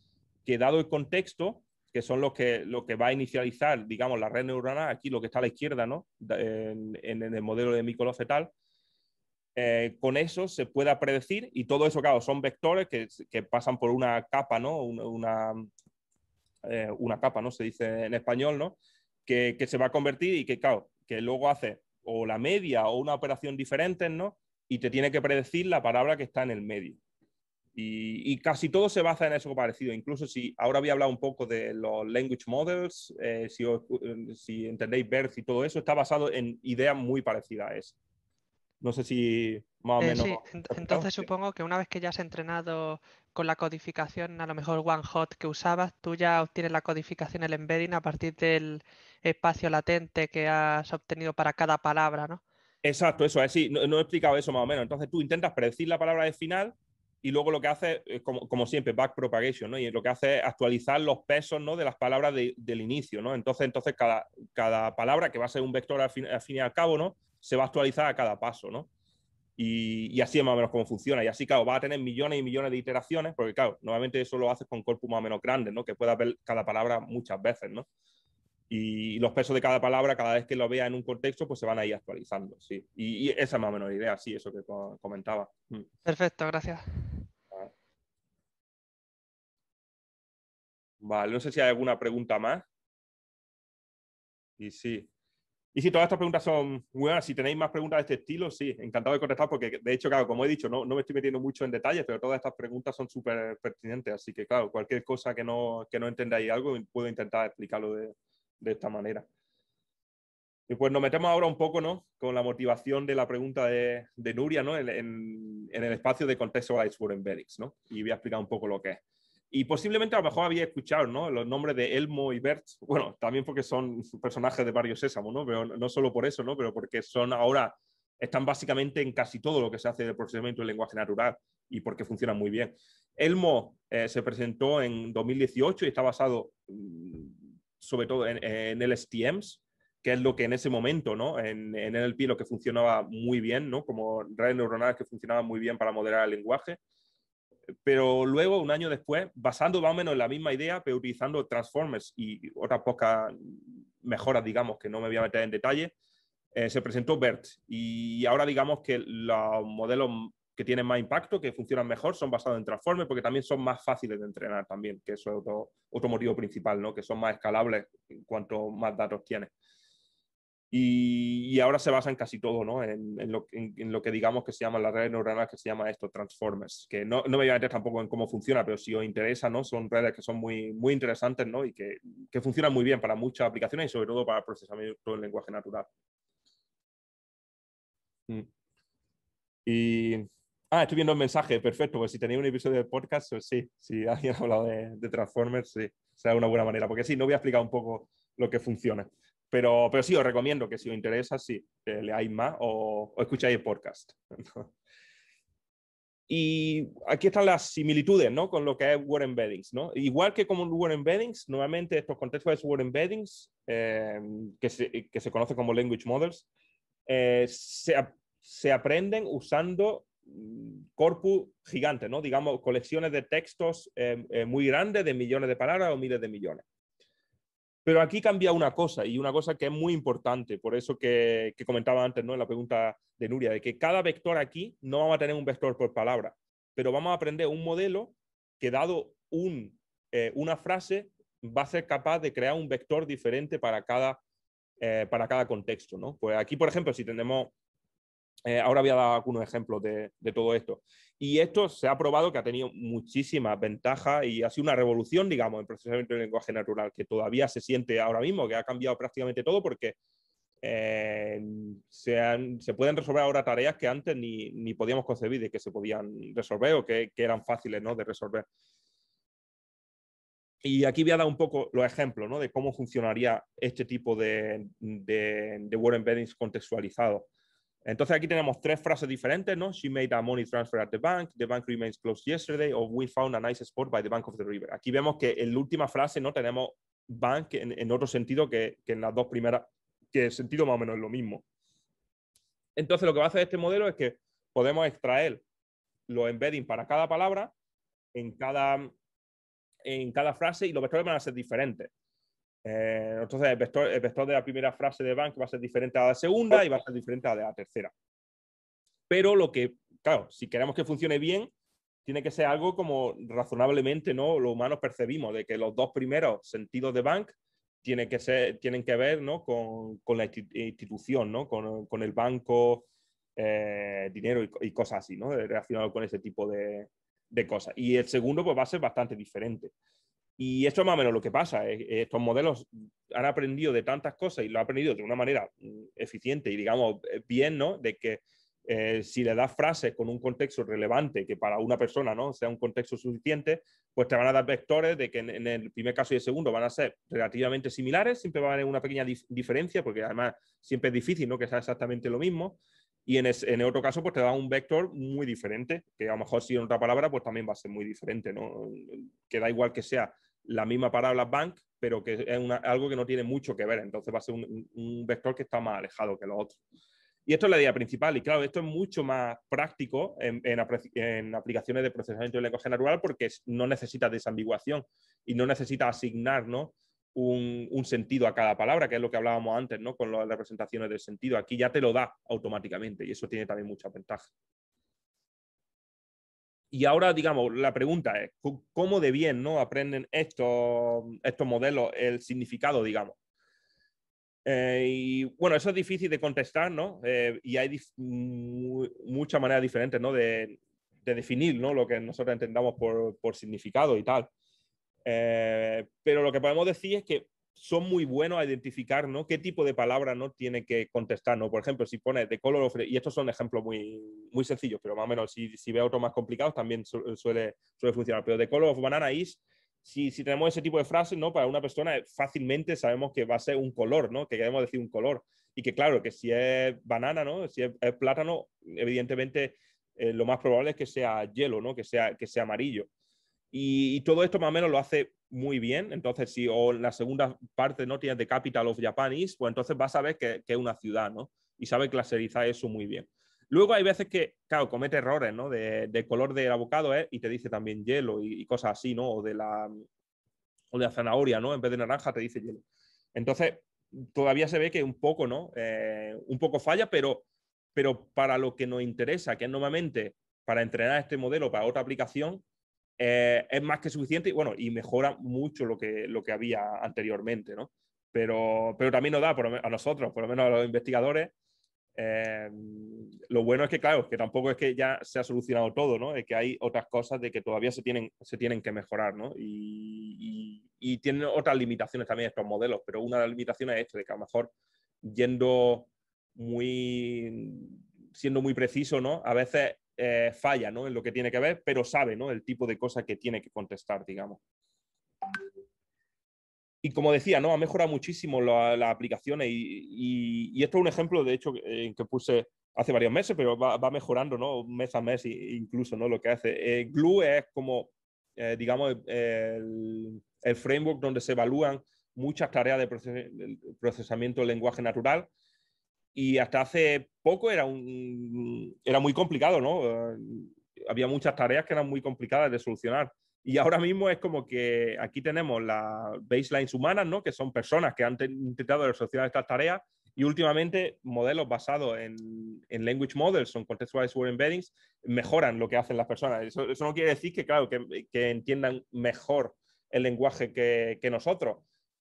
que dado el contexto, que son los que, lo que va a inicializar, digamos, la red neuronal, aquí lo que está a la izquierda, ¿no? En, el modelo de Mikolov al. Eh, con eso se pueda predecir y todo eso, claro, son vectores que, que pasan por una capa, ¿no? Una, una, eh, una, capa, ¿no? Se dice en español, ¿no? que, se va a convertir y que, claro, que luego hace o la media o una operación diferente, ¿no? Y te tiene que predecir la palabra que está en el medio. Y, casi todo se basa en eso parecido. Incluso si ahora voy a hablar un poco de los language models, eh, eh, si, entendéis BERT y todo eso, está basado en ideas muy parecidas a eso. No sé si eh, entonces supongo que una vez que ya has entrenado con la codificación, a lo mejor one-hot que usabas, tú ya obtienes la codificación, el embedding a partir del espacio latente que has obtenido para cada palabra, ¿no? Exacto, eso es, sí, no, he explicado eso más o menos. Entonces tú intentas predecir la palabra de final y luego lo que hace eh, como, siempre, siempre, backpropagation, ¿no? Y lo que hace es actualizar los pesos, ¿no? De las palabras del inicio, ¿no? Entonces, entonces cada, cada palabra, que va a ser un vector al al fin y al cabo, ¿no? Se va a actualizar a cada paso, ¿no? Y, así es más o menos cómo funciona. Y así, claro, va a tener millones y millones de iteraciones, porque, claro, normalmente eso lo haces con corpus más o menos grande, ¿no? Que puedas ver cada palabra muchas veces, ¿no? Y los pesos de cada palabra, cada vez que lo vea en un contexto, pues se van a ir actualizando, sí. Y, y esa es más o menos la idea, sí, eso que comentaba. Mm. Perfecto, gracias. Vale, no sé si hay alguna pregunta más. Y sí, y si todas estas preguntas son buenas, si tenéis más preguntas de este estilo, sí, encantado de contestar, porque de hecho, claro, como he dicho, no, me estoy metiendo mucho en detalles, pero todas estas preguntas son súper pertinentes. Así que, claro, cualquier cosa que no, entendáis algo, puedo intentar explicarlo de, esta manera. Y pues nos metemos ahora un poco ¿no? con la motivación de la pregunta de, Nuria ¿no? en, el espacio de contextualized Word Embeddings. ¿no? Y voy a explicar un poco lo que es. Y posiblemente a lo mejor había escuchado ¿no? los nombres de Elmo y Bert, bueno, también porque son personajes de varios Sésamo, ¿no? pero no solo por eso, ¿no? pero porque son ahora, están básicamente en casi todo lo que se hace de procesamiento del lenguaje natural y porque funcionan muy bien. Elmo eh, se presentó en 2018 y está basado mm, sobre todo en, en LSTMs, que es lo que en ese momento, ¿no? En, en NLP lo que funcionaba muy bien, ¿no? Como redes neuronales que funcionaban muy bien para moderar el lenguaje pero luego, un año después, basando más o menos en la misma idea, pero utilizando Transformers y otras pocas mejoras, digamos, que no me voy a meter en detalle, eh, se presentó BERT. Y ahora digamos que los modelos que tienen más impacto, que funcionan mejor, son basados en Transformers, porque también son más fáciles de entrenar también, que eso es otro, otro motivo principal, ¿no? que son más escalables cuanto más datos tienes. Y, ahora se basa en casi todo ¿no? en, lo, que digamos que se llaman las redes neuronales, que se llama esto, transformers, que no, me voy a meter tampoco en cómo funciona, pero si os interesa, ¿no? son redes que son muy, interesantes ¿no? y que, funcionan muy bien para muchas aplicaciones y sobre todo para procesamiento del lenguaje natural. Mm. Y Ah, estoy viendo el mensaje, perfecto. Pues si tenéis un episodio de podcast, pues sí, si alguien ha hablado de, de, Transformers, sí, será una buena manera. Porque sí, no voy a explicar un poco lo que funciona. Pero, sí, os recomiendo que si os interesa, si leáis más o, escucháis el podcast. Y aquí están las similitudes con lo que es Word Embeddings. Igual que con Word Embeddings, nuevamente estos contextos de Word Embeddings, eh, que, se, que, conoce como Language Models, eh, se, aprenden usando mm, corpus gigante, ¿no? digamos, colecciones de textos eh, muy grandes de millones de palabras o miles de millones. Pero aquí cambia una cosa y una cosa que es muy importante, por eso que, comentaba antes ¿no? en la pregunta de Nuria, de que cada vector aquí no vamos a tener un vector por palabra, pero vamos a aprender un modelo que dado un, eh, una frase va a ser capaz de crear un vector diferente para cada, eh, para cada contexto. ¿no? Pues aquí, por ejemplo, si tenemos eh, ahora voy a dar algunos ejemplos de, todo esto. Y esto se ha probado que ha tenido muchísimas ventajas y ha sido una revolución, digamos, en procesamiento del lenguaje natural, que todavía se siente ahora mismo, que ha cambiado prácticamente todo porque eh, se, pueden resolver ahora tareas que antes ni, podíamos concebir de que se podían resolver o que, eran fáciles ¿no? de resolver. Y aquí voy a dar un poco los ejemplos ¿no? de cómo funcionaría este tipo de, de word embeddings contextualizados. Entonces aquí tenemos tres frases diferentes, ¿no? She made a money transfer at the bank, the bank remains closed yesterday, or we found a nice spot by the bank of the river. Aquí vemos que en la última frase no tenemos bank en, otro sentido que, en las dos primeras, que el sentido más o menos es lo mismo. Entonces lo que va a hacer este modelo es que podemos extraer los embeddings para cada palabra en cada, en cada frase y los vectores van a ser diferentes. Eh, entonces, el vector, de la primera frase de bank va a ser diferente a la segunda y va a ser diferente a la tercera. Pero lo que, claro, si queremos que funcione bien, tiene que ser algo como razonablemente ¿no? los humanos percibimos, de que los dos primeros sentidos de bank tienen que, ser, tienen que ver ¿no? con, con, la institución, ¿no? con, con, el banco, eh, dinero y, cosas así, ¿no? relacionado con ese tipo de, de cosas. Y el segundo pues, va a ser bastante diferente. Y esto es más o menos lo que pasa. Eh, eh, estos modelos han aprendido de tantas cosas y lo han aprendido de una manera mm, eficiente y, digamos, eh, bien, ¿no? De que si le das frases con un contexto relevante que para una persona no sea un contexto suficiente, pues te van a dar vectores de que en, el primer caso y el segundo van a ser relativamente similares, siempre va a haber una pequeña diferencia, porque además siempre es difícil ¿no? que sea exactamente lo mismo. Y en, en, el otro caso, pues te da un vector muy diferente, que a lo mejor si en otra palabra, pues también va a ser muy diferente, ¿no? Que da igual que sea la misma palabra bank, pero que es algo que no tiene mucho que ver, entonces va a ser un, vector que está más alejado que los otros. Y esto es la idea principal. Y claro, esto es mucho más práctico en, aplicaciones de procesamiento de lenguaje natural porque no necesitas desambiguación y no necesitas asignar Un, sentido a cada palabra, que es lo que hablábamos antes ¿no? con las representaciones del sentido. Aquí ya te lo da automáticamente y eso tiene también mucha ventaja y ahora, digamos, la pregunta es, ¿cómo de bien ¿no? aprenden estos, estos modelos el significado, digamos? Eh, y bueno, eso es difícil de contestar, ¿no? Eh, y hay muchas maneras diferentes, ¿no? De, definir, ¿no? Lo que nosotros entendamos por, por significado y tal. Eh, pero lo que podemos decir es que son muy buenos a identificar qué tipo de palabra ¿no? tiene que contestar. ¿no? Por ejemplo, si pone de color of y estos son ejemplos muy, muy sencillos, pero más o menos si, si veo otros más complicados también suele, suele funcionar. Pero de color of banana is, si, si, tenemos ese tipo de frase, ¿no? para una persona fácilmente sabemos que va a ser un color, ¿no? que queremos decir un color. Y que claro, que si es banana, ¿no? si es, plátano, evidentemente eh, lo más probable es que sea hielo, ¿no? que, sea, que sea amarillo. Y, todo esto más o menos lo hace muy bien. Entonces, si o la segunda parte no tienes The Capital of Japanese, pues entonces vas a ver que, que, es una ciudad, ¿no? Y sabe clasificar eso muy bien. Luego hay veces que, claro, comete errores, ¿no? De, color del abocado ¿eh? y te dice también hielo y, cosas así, ¿no? O de, la, o de la zanahoria, ¿no? En vez de naranja te dice hielo. Entonces, todavía se ve que un poco, ¿no? Eh, un poco falla, pero, pero para lo que nos interesa, que es normalmente para entrenar este modelo para otra aplicación, eh, es más que suficiente y, bueno, y mejora mucho lo que, lo que había anteriormente, ¿no? Pero, pero también nos da, a nosotros, por lo menos a los investigadores, eh, lo bueno es que, claro, que tampoco es que ya se ha solucionado todo, ¿no? Es que hay otras cosas de que todavía se tienen, se tienen que mejorar, ¿no? Y, tienen otras limitaciones también estos modelos, pero una de las limitaciones es esto, de que a lo mejor yendo muy, siendo muy preciso, ¿no? A veces eh, falla en lo que tiene que ver, pero sabe el tipo de cosa que tiene que contestar, digamos. Y como decía, ¿no? ha mejorado muchísimo las la aplicaciones y, esto es un ejemplo, de hecho, que eh, puse hace varios meses, pero va, mejorando ¿no? mes a mes incluso ¿no? lo que hace. Eh, Glue es como, digamos, el, el framework donde se evalúan muchas tareas de procesamiento del lenguaje natural y hasta hace poco era, muy complicado, ¿no? Eh, había muchas tareas que eran muy complicadas de solucionar. Y ahora mismo es como que aquí tenemos las baselines humanas, ¿no? Que son personas que han intentado solucionar estas tareas y últimamente modelos basados en, language models, son contextualized word embeddings, mejoran lo que hacen las personas. Eso, no quiere decir que, claro, que, entiendan mejor el lenguaje que nosotros,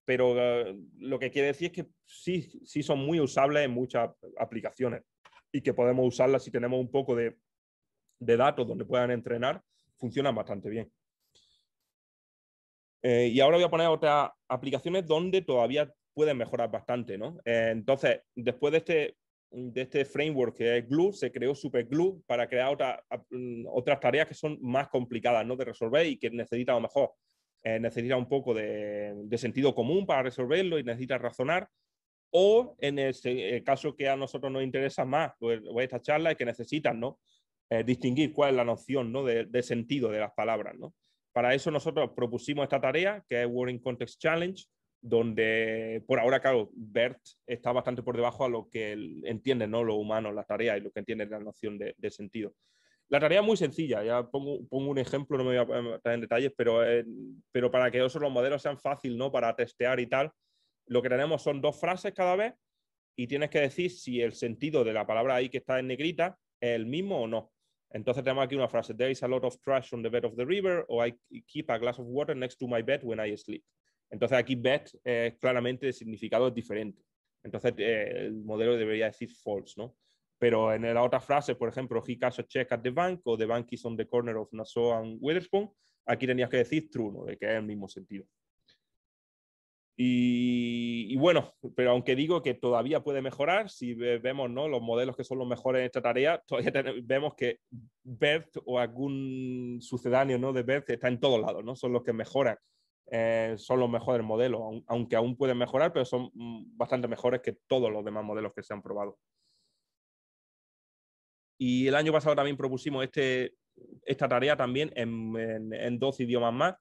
pero eh, lo que quiere decir es que sí, sí son muy usables en muchas aplicaciones y que podemos usarlas si tenemos un poco de, datos donde puedan entrenar, funcionan bastante bien. Eh, y ahora voy a poner otras aplicaciones donde todavía pueden mejorar bastante. ¿no? Eh, entonces, después este, de este, framework que es Glue, se creó SuperGlue para crear mm, otras tareas que son más complicadas ¿no? de resolver y que necesitan a lo mejor eh, necesita un poco de, sentido común para resolverlo y necesita razonar. O en el, este, eh, caso que a nosotros nos interesa más, pues, pues esta charla, es que necesitan ¿no? Eh, distinguir cuál es la noción de, sentido de las palabras. Para eso nosotros propusimos esta tarea, que es Word Context Challenge, donde por ahora, claro, Bert está bastante por debajo a lo que entienden ¿no? los humanos, la tarea y lo que entienden la noción de sentido. La tarea es muy sencilla, ya pongo, un ejemplo, no me voy a entrar en detalles, eh, pero, para que esos los modelos sean fácil ¿no? para testear y tal, lo que tenemos son dos frases cada vez y tienes que decir si el sentido de la palabra ahí que está en negrita es el mismo o no. Entonces tenemos aquí una frase, there is a lot of trash on the bed of the river, or I keep a glass of water next to my bed when I sleep. Entonces aquí bed claramente el significado es diferente. Entonces eh, el modelo debería decir false, ¿no? Pero en la otra frase, por ejemplo, he cash a check at the bank o the bank is on the corner of Nassau and Witherspoon, aquí tenías que decir true, ¿no? de que es el mismo sentido. Y, bueno, pero aunque digo que todavía puede mejorar, si vemos ¿no? los modelos que son los mejores en esta tarea, todavía vemos que BERT o algún sucedáneo ¿no? de BERT está en todos lados, ¿no? son los que mejoran, eh, son los mejores modelos, aunque aún pueden mejorar, pero son mm, bastante mejores que todos los demás modelos que se han probado. Y el año pasado también propusimos este, esta tarea también en, dos idiomas más,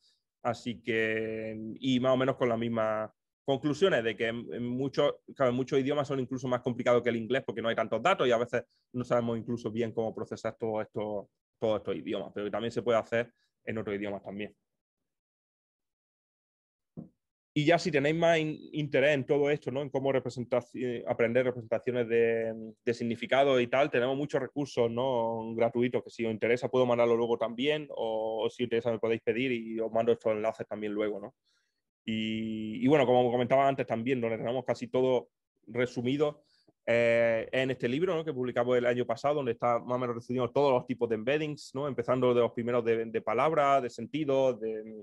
así que, y más o menos con las mismas conclusiones, de que muchos, muchos idiomas son incluso más complicados que el inglés porque no hay tantos datos y a veces no sabemos incluso bien cómo procesar todos estos todo idiomas, pero también se puede hacer en otros idiomas también. Y ya si tenéis más interés en todo esto, ¿no? en cómo eh, aprender representaciones de, de, significado y tal, tenemos muchos recursos ¿no? gratuitos que si os interesa puedo mandarlo luego también o, si os interesa me podéis pedir y os mando estos enlaces también luego. ¿no? Y, bueno, como comentaba antes también, donde tenemos casi todo resumido eh, en este libro ¿no? que publicamos el año pasado, donde está más o menos resumido todos los tipos de embeddings, ¿no? empezando de los primeros de, de palabras, de sentido, de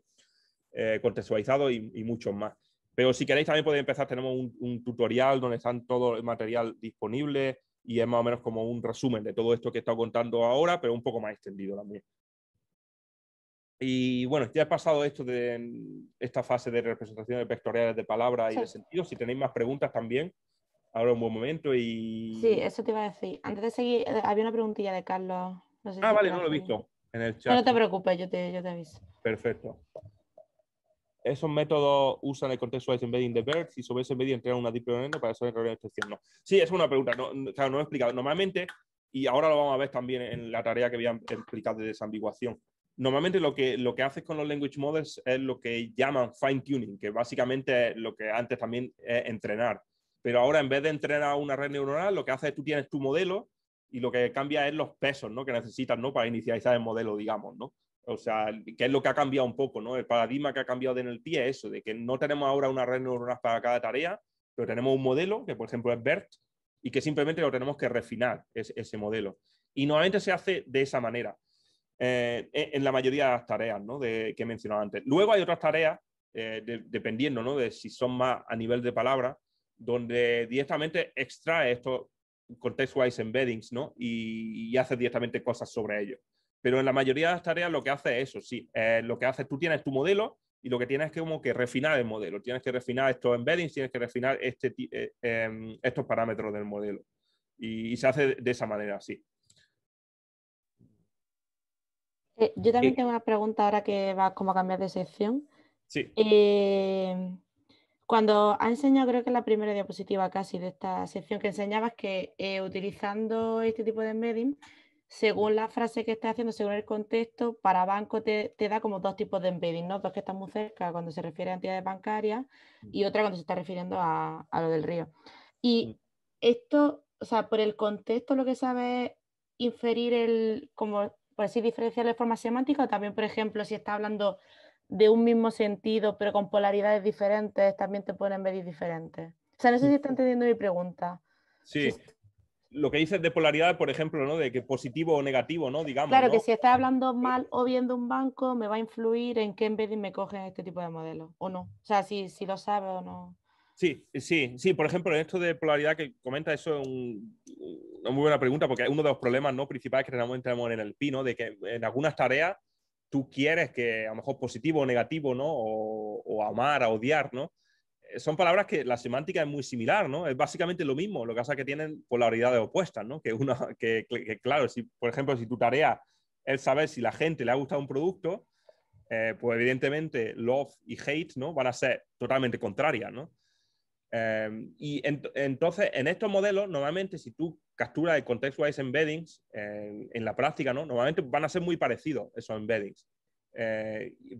eh, contextualizado y, muchos más. Pero si queréis también podéis empezar, tenemos un, tutorial donde están todo el material disponible y es más o menos como un resumen de todo esto que he estado contando ahora, pero un poco más extendido también. Y bueno, ya he pasado esto de esta fase de representación de vectoriales de palabras y de sentido. Si tenéis más preguntas también, ahora un buen momento y... Sí, eso te iba a decir. Antes de seguir, eh, había una preguntilla de Carlos. No sé ah, vale, no lo he visto en el chat. No, te preocupes, yo te, yo te aviso. Perfecto esos métodos usan el contexto de embedding de BERT, y sobre ese embedding entregan una deep learning para eso errores de excepción. No. Sí, es una pregunta, no, claro, no lo he explicado. Normalmente, y ahora lo vamos a ver también en la tarea que voy a explicar de desambiguación. Normalmente lo que, lo que haces con los language models es lo que llaman fine tuning, que básicamente es lo que antes también es entrenar. Pero ahora en vez de entrenar una red neuronal, lo que haces es tú tienes tu modelo y lo que cambia es los pesos ¿no? que necesitas ¿no? para inicializar el modelo, digamos. ¿no? O sea, que es lo que ha cambiado un poco, ¿no? El paradigma que ha cambiado en el pie es eso, de que no tenemos ahora una red neuronal para cada tarea, pero tenemos un modelo, que por ejemplo es BERT, y que simplemente lo tenemos que refinar, ese modelo. Y normalmente se hace de esa manera, eh, en la mayoría de las tareas ¿no? de, que he mencionado antes. Luego hay otras tareas, eh, dependiendo ¿no? de si son más a nivel de palabra, donde directamente extrae estos wise embeddings ¿no? y hace directamente cosas sobre ellos. Pero en la mayoría de las tareas lo que hace es eso, sí, eh, lo que hace tú tienes tu modelo y lo que tienes es como que refinar el modelo, tienes que refinar estos embeddings, tienes que refinar este eh, em, estos parámetros del modelo. Y, se hace de esa manera, sí. Eh, yo también tengo una pregunta ahora que va como a cambiar de sección. Sí. Cuando ha enseñado, creo que la primera diapositiva casi de esta sección que enseñabas, que utilizando este tipo de embedding según la frase que estás haciendo, según el contexto, para banco te, da como dos tipos de embedding, ¿no? Dos que están muy cerca cuando se refiere a entidades bancarias y otra cuando se está refiriendo a, lo del río. Y esto, o sea, por el contexto lo que sabe inferir el, como por así diferenciar de forma semántica, o también, por ejemplo, si está hablando de un mismo sentido, pero con polaridades diferentes, también te pueden embedir diferentes. O sea, no sé si está entendiendo mi pregunta. Sí, lo que dices de polaridad, por ejemplo, ¿no? De que positivo o negativo, ¿no? Digamos. Claro, que si estás hablando mal o bien de un banco, me va a influir en qué embedding me cogen este tipo de modelo, o no. O sea, si, si lo sabe o no. Sí, sí, sí. Por ejemplo, en esto de polaridad que comenta, eso es una muy buena pregunta, porque uno de los problemas ¿no? principales que tenemos, tenemos en el pino, de que en algunas tareas tú quieres que a lo mejor positivo o negativo, ¿no? O, o amar, a odiar, ¿no? Eh, son palabras que la semántica es muy similar, ¿no? Es básicamente lo mismo, lo que pasa es que tienen polaridades opuestas, ¿no? Que una, (laughs) que, claro, si, por ejemplo, si tu tarea es saber si la gente le ha gustado un producto, eh, pues evidentemente love y hate, ¿no? Van a ser totalmente contrarias, ¿no? Em, y entonces, en estos modelos, normalmente si tú capturas el contextualized embeddings eh, en la práctica, ¿no? Normalmente van a ser muy parecidos esos embeddings.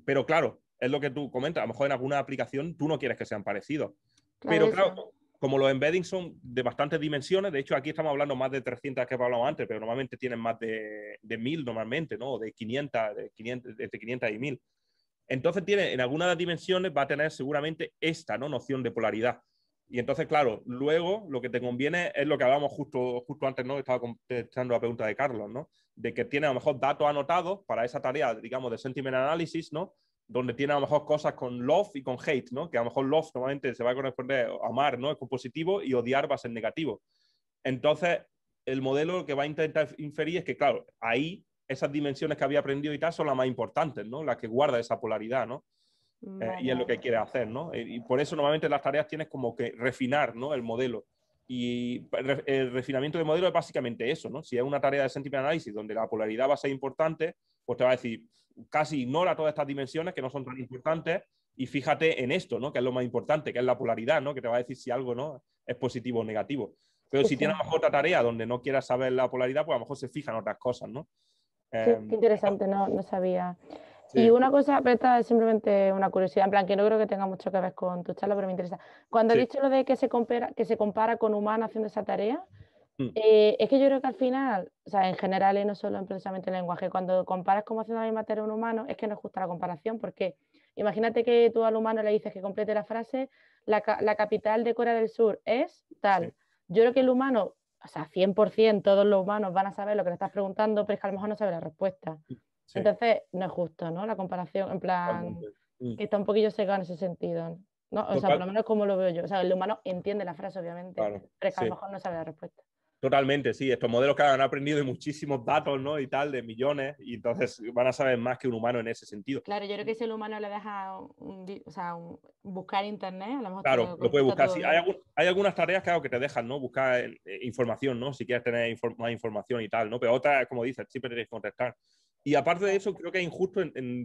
pero claro, es lo que tú comentas, a lo mejor en alguna aplicación tú no quieres que sean parecidos. Pero claro, como los embeddings son de bastantes dimensiones, de hecho aquí estamos hablando más de 300 que hablamos antes, pero normalmente tienen más de, de 1000 normalmente, ¿no? De 500, de 500, de 500 y 1000. Entonces tiene, en alguna de las dimensiones va a tener seguramente esta ¿no? noción de polaridad. Y entonces, claro, luego lo que te conviene es lo que hablamos justo, justo antes, ¿no? Estaba contestando la pregunta de Carlos, ¿no? De que tiene a lo mejor datos anotados para esa tarea, digamos, de sentiment analysis, ¿no? donde tiene a lo mejor cosas con love y con hate, ¿no? Que a lo mejor love normalmente se va a corresponder a amar, ¿no? Es positivo y odiar va a ser negativo. Entonces, el modelo que va a intentar inferir es que, claro, ahí esas dimensiones que había aprendido y tal son las más importantes, ¿no? Las que guarda esa polaridad, ¿no? Eh, y es lo que quiere hacer, ¿no? Y, por eso normalmente las tareas tienes como que refinar, ¿no? El modelo. Y el refinamiento de modelo es básicamente eso, ¿no? Si es una tarea de sentiment análisis donde la polaridad va a ser importante, pues te va a decir, casi ignora todas estas dimensiones que no son tan importantes y fíjate en esto, ¿no? Que es lo más importante, que es la polaridad, ¿no? Que te va a decir si algo no es positivo o negativo. Pero si tienes otra tarea donde no quieras saber la polaridad, pues a lo mejor se fijan otras cosas, ¿no? qué em, interesante, no, no sabía. Y una cosa, pero esta es simplemente una curiosidad, en plan, que no creo que tenga mucho que ver con tu charla, pero me interesa. Cuando he dicho lo de que se compara, que se compara con humano haciendo esa tarea, mm. eh, es que yo creo que al final, o sea, en general, y no solo en precisamente el lenguaje, cuando comparas cómo haciendo la misma tarea un humano, es que no es justa la comparación, porque imagínate que tú al humano le dices que complete la frase, la, capital de Corea del Sur es tal. Yo creo que el humano o sea, 100% todos los humanos van a saber lo que le estás preguntando, pero es que a lo mejor no sabe la respuesta. Mm. Entonces, no es justo, ¿no? La comparación, en plan, mm. que está un poquillo seco en ese sentido. ¿no? O sea, por lo menos como lo veo yo. O sea, el humano entiende la frase, obviamente, pero que a lo mejor no sabe la respuesta. Totalmente, sí. Estos modelos que han aprendido de muchísimos datos, ¿no? Y tal, de millones, y entonces van a saber más que un humano en ese sentido. Claro, yo creo que si el humano le deja o sea, buscar internet, a lo mejor. Claro, lo puede buscar. Sí, hay, hay, algunas tareas, claro, que te dejan, ¿no? Buscar eh, información, ¿no? Si quieres tener más información y tal, ¿no? Pero otras, como dices, siempre tienes que contestar. Y aparte de eso, creo que es injusto en,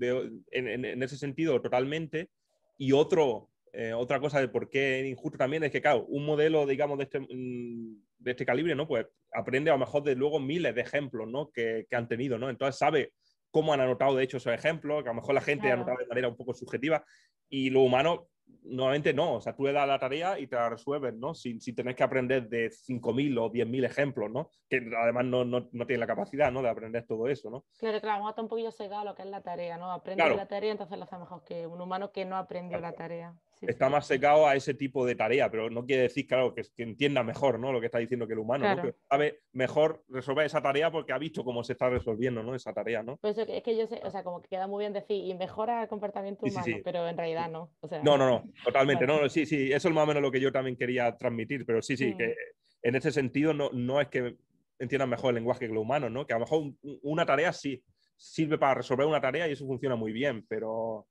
ese sentido totalmente. Y otro, eh, otra cosa de por qué es injusto también es que, claro, un modelo, digamos, de este, mm, este calibre, ¿no? Pues aprende a lo mejor de luego miles de ejemplos, ¿no? Que, han tenido, ¿no? Entonces sabe cómo han anotado, de hecho, esos ejemplos, que a lo mejor la gente ha anotado de manera un poco subjetiva. Y lo humano normalmente no, o sea, tú le das la tarea y te la resuelves, ¿no? Sin, sin tener que aprender de 5.000 o 10.000 ejemplos, ¿no? Que además no, no, tienes la capacidad, ¿no? De aprender todo eso, ¿no? Claro, claro, vamos a un poquillo cegado lo que es la tarea, ¿no? Aprende la tarea, y entonces lo hace mejor que un humano que no aprendió la tarea está más secado a ese tipo de tarea, pero no quiere decir, claro, que, entienda mejor ¿no? lo que está diciendo que el humano, sabe mejor resolver esa tarea porque ha visto cómo se está resolviendo ¿no? esa tarea. ¿no? Pues es que yo sé, o sea, como que queda muy bien decir y mejora el comportamiento humano, pero en realidad no. no, no, no, totalmente, no, sí, sí, eso es más o menos lo que yo también quería transmitir, pero sí, sí, mm. que en ese sentido no, no es que entiendan mejor el lenguaje que lo humano ¿no? que a lo mejor una tarea sí sirve para resolver una tarea y eso funciona muy bien, pero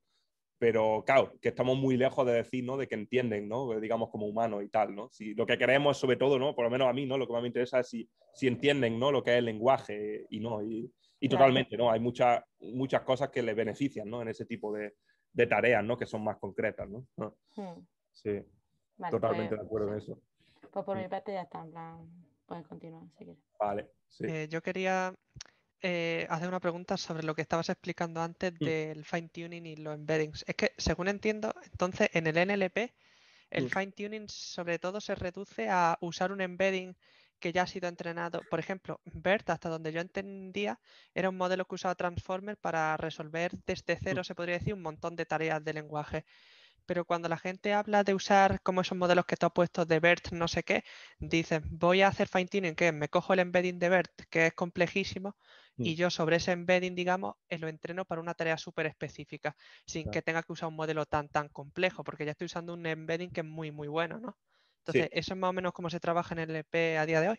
pero claro, que estamos muy lejos de decir, ¿no? De que entienden, ¿no? Eh, digamos como humanos y tal, ¿no? Si lo que queremos es sobre todo, ¿no? Por lo menos a mí, ¿no? Lo que más me interesa es si, entienden, ¿no? Lo que es el lenguaje y no, y, totalmente, ¿no? Hay muchas muchas cosas que les benefician, ¿no? En ese tipo de, tareas, ¿no? Que son más concretas, ¿no? Ah. Hmm. Sí, totalmente pues, de acuerdo en eso. Pues por mm. mi parte ya está, en plan, pueden continuar Vale, eh, yo quería eh, hacer una pregunta sobre lo que estabas explicando antes mm. del fine tuning y los embeddings. Es que, según entiendo, entonces en el NLP, el mm. fine tuning sobre todo se reduce a usar un embedding que ya ha sido entrenado. Por ejemplo, BERT, hasta donde yo entendía, era un modelo que usaba Transformer para resolver desde mm. cero, se podría decir, un montón de tareas de lenguaje pero cuando la gente habla de usar como esos modelos que está has puesto de BERT, no sé qué, dicen, voy a hacer fine tuning, que me cojo el embedding de BERT, que es complejísimo, y mm. yo sobre ese embedding, digamos, eh, lo entreno para una tarea súper específica, sin que tenga que usar un modelo tan, tan complejo, porque ya estoy usando un embedding que es muy, muy bueno, ¿no? Entonces, eso es más o menos cómo se trabaja en el EP a día de hoy.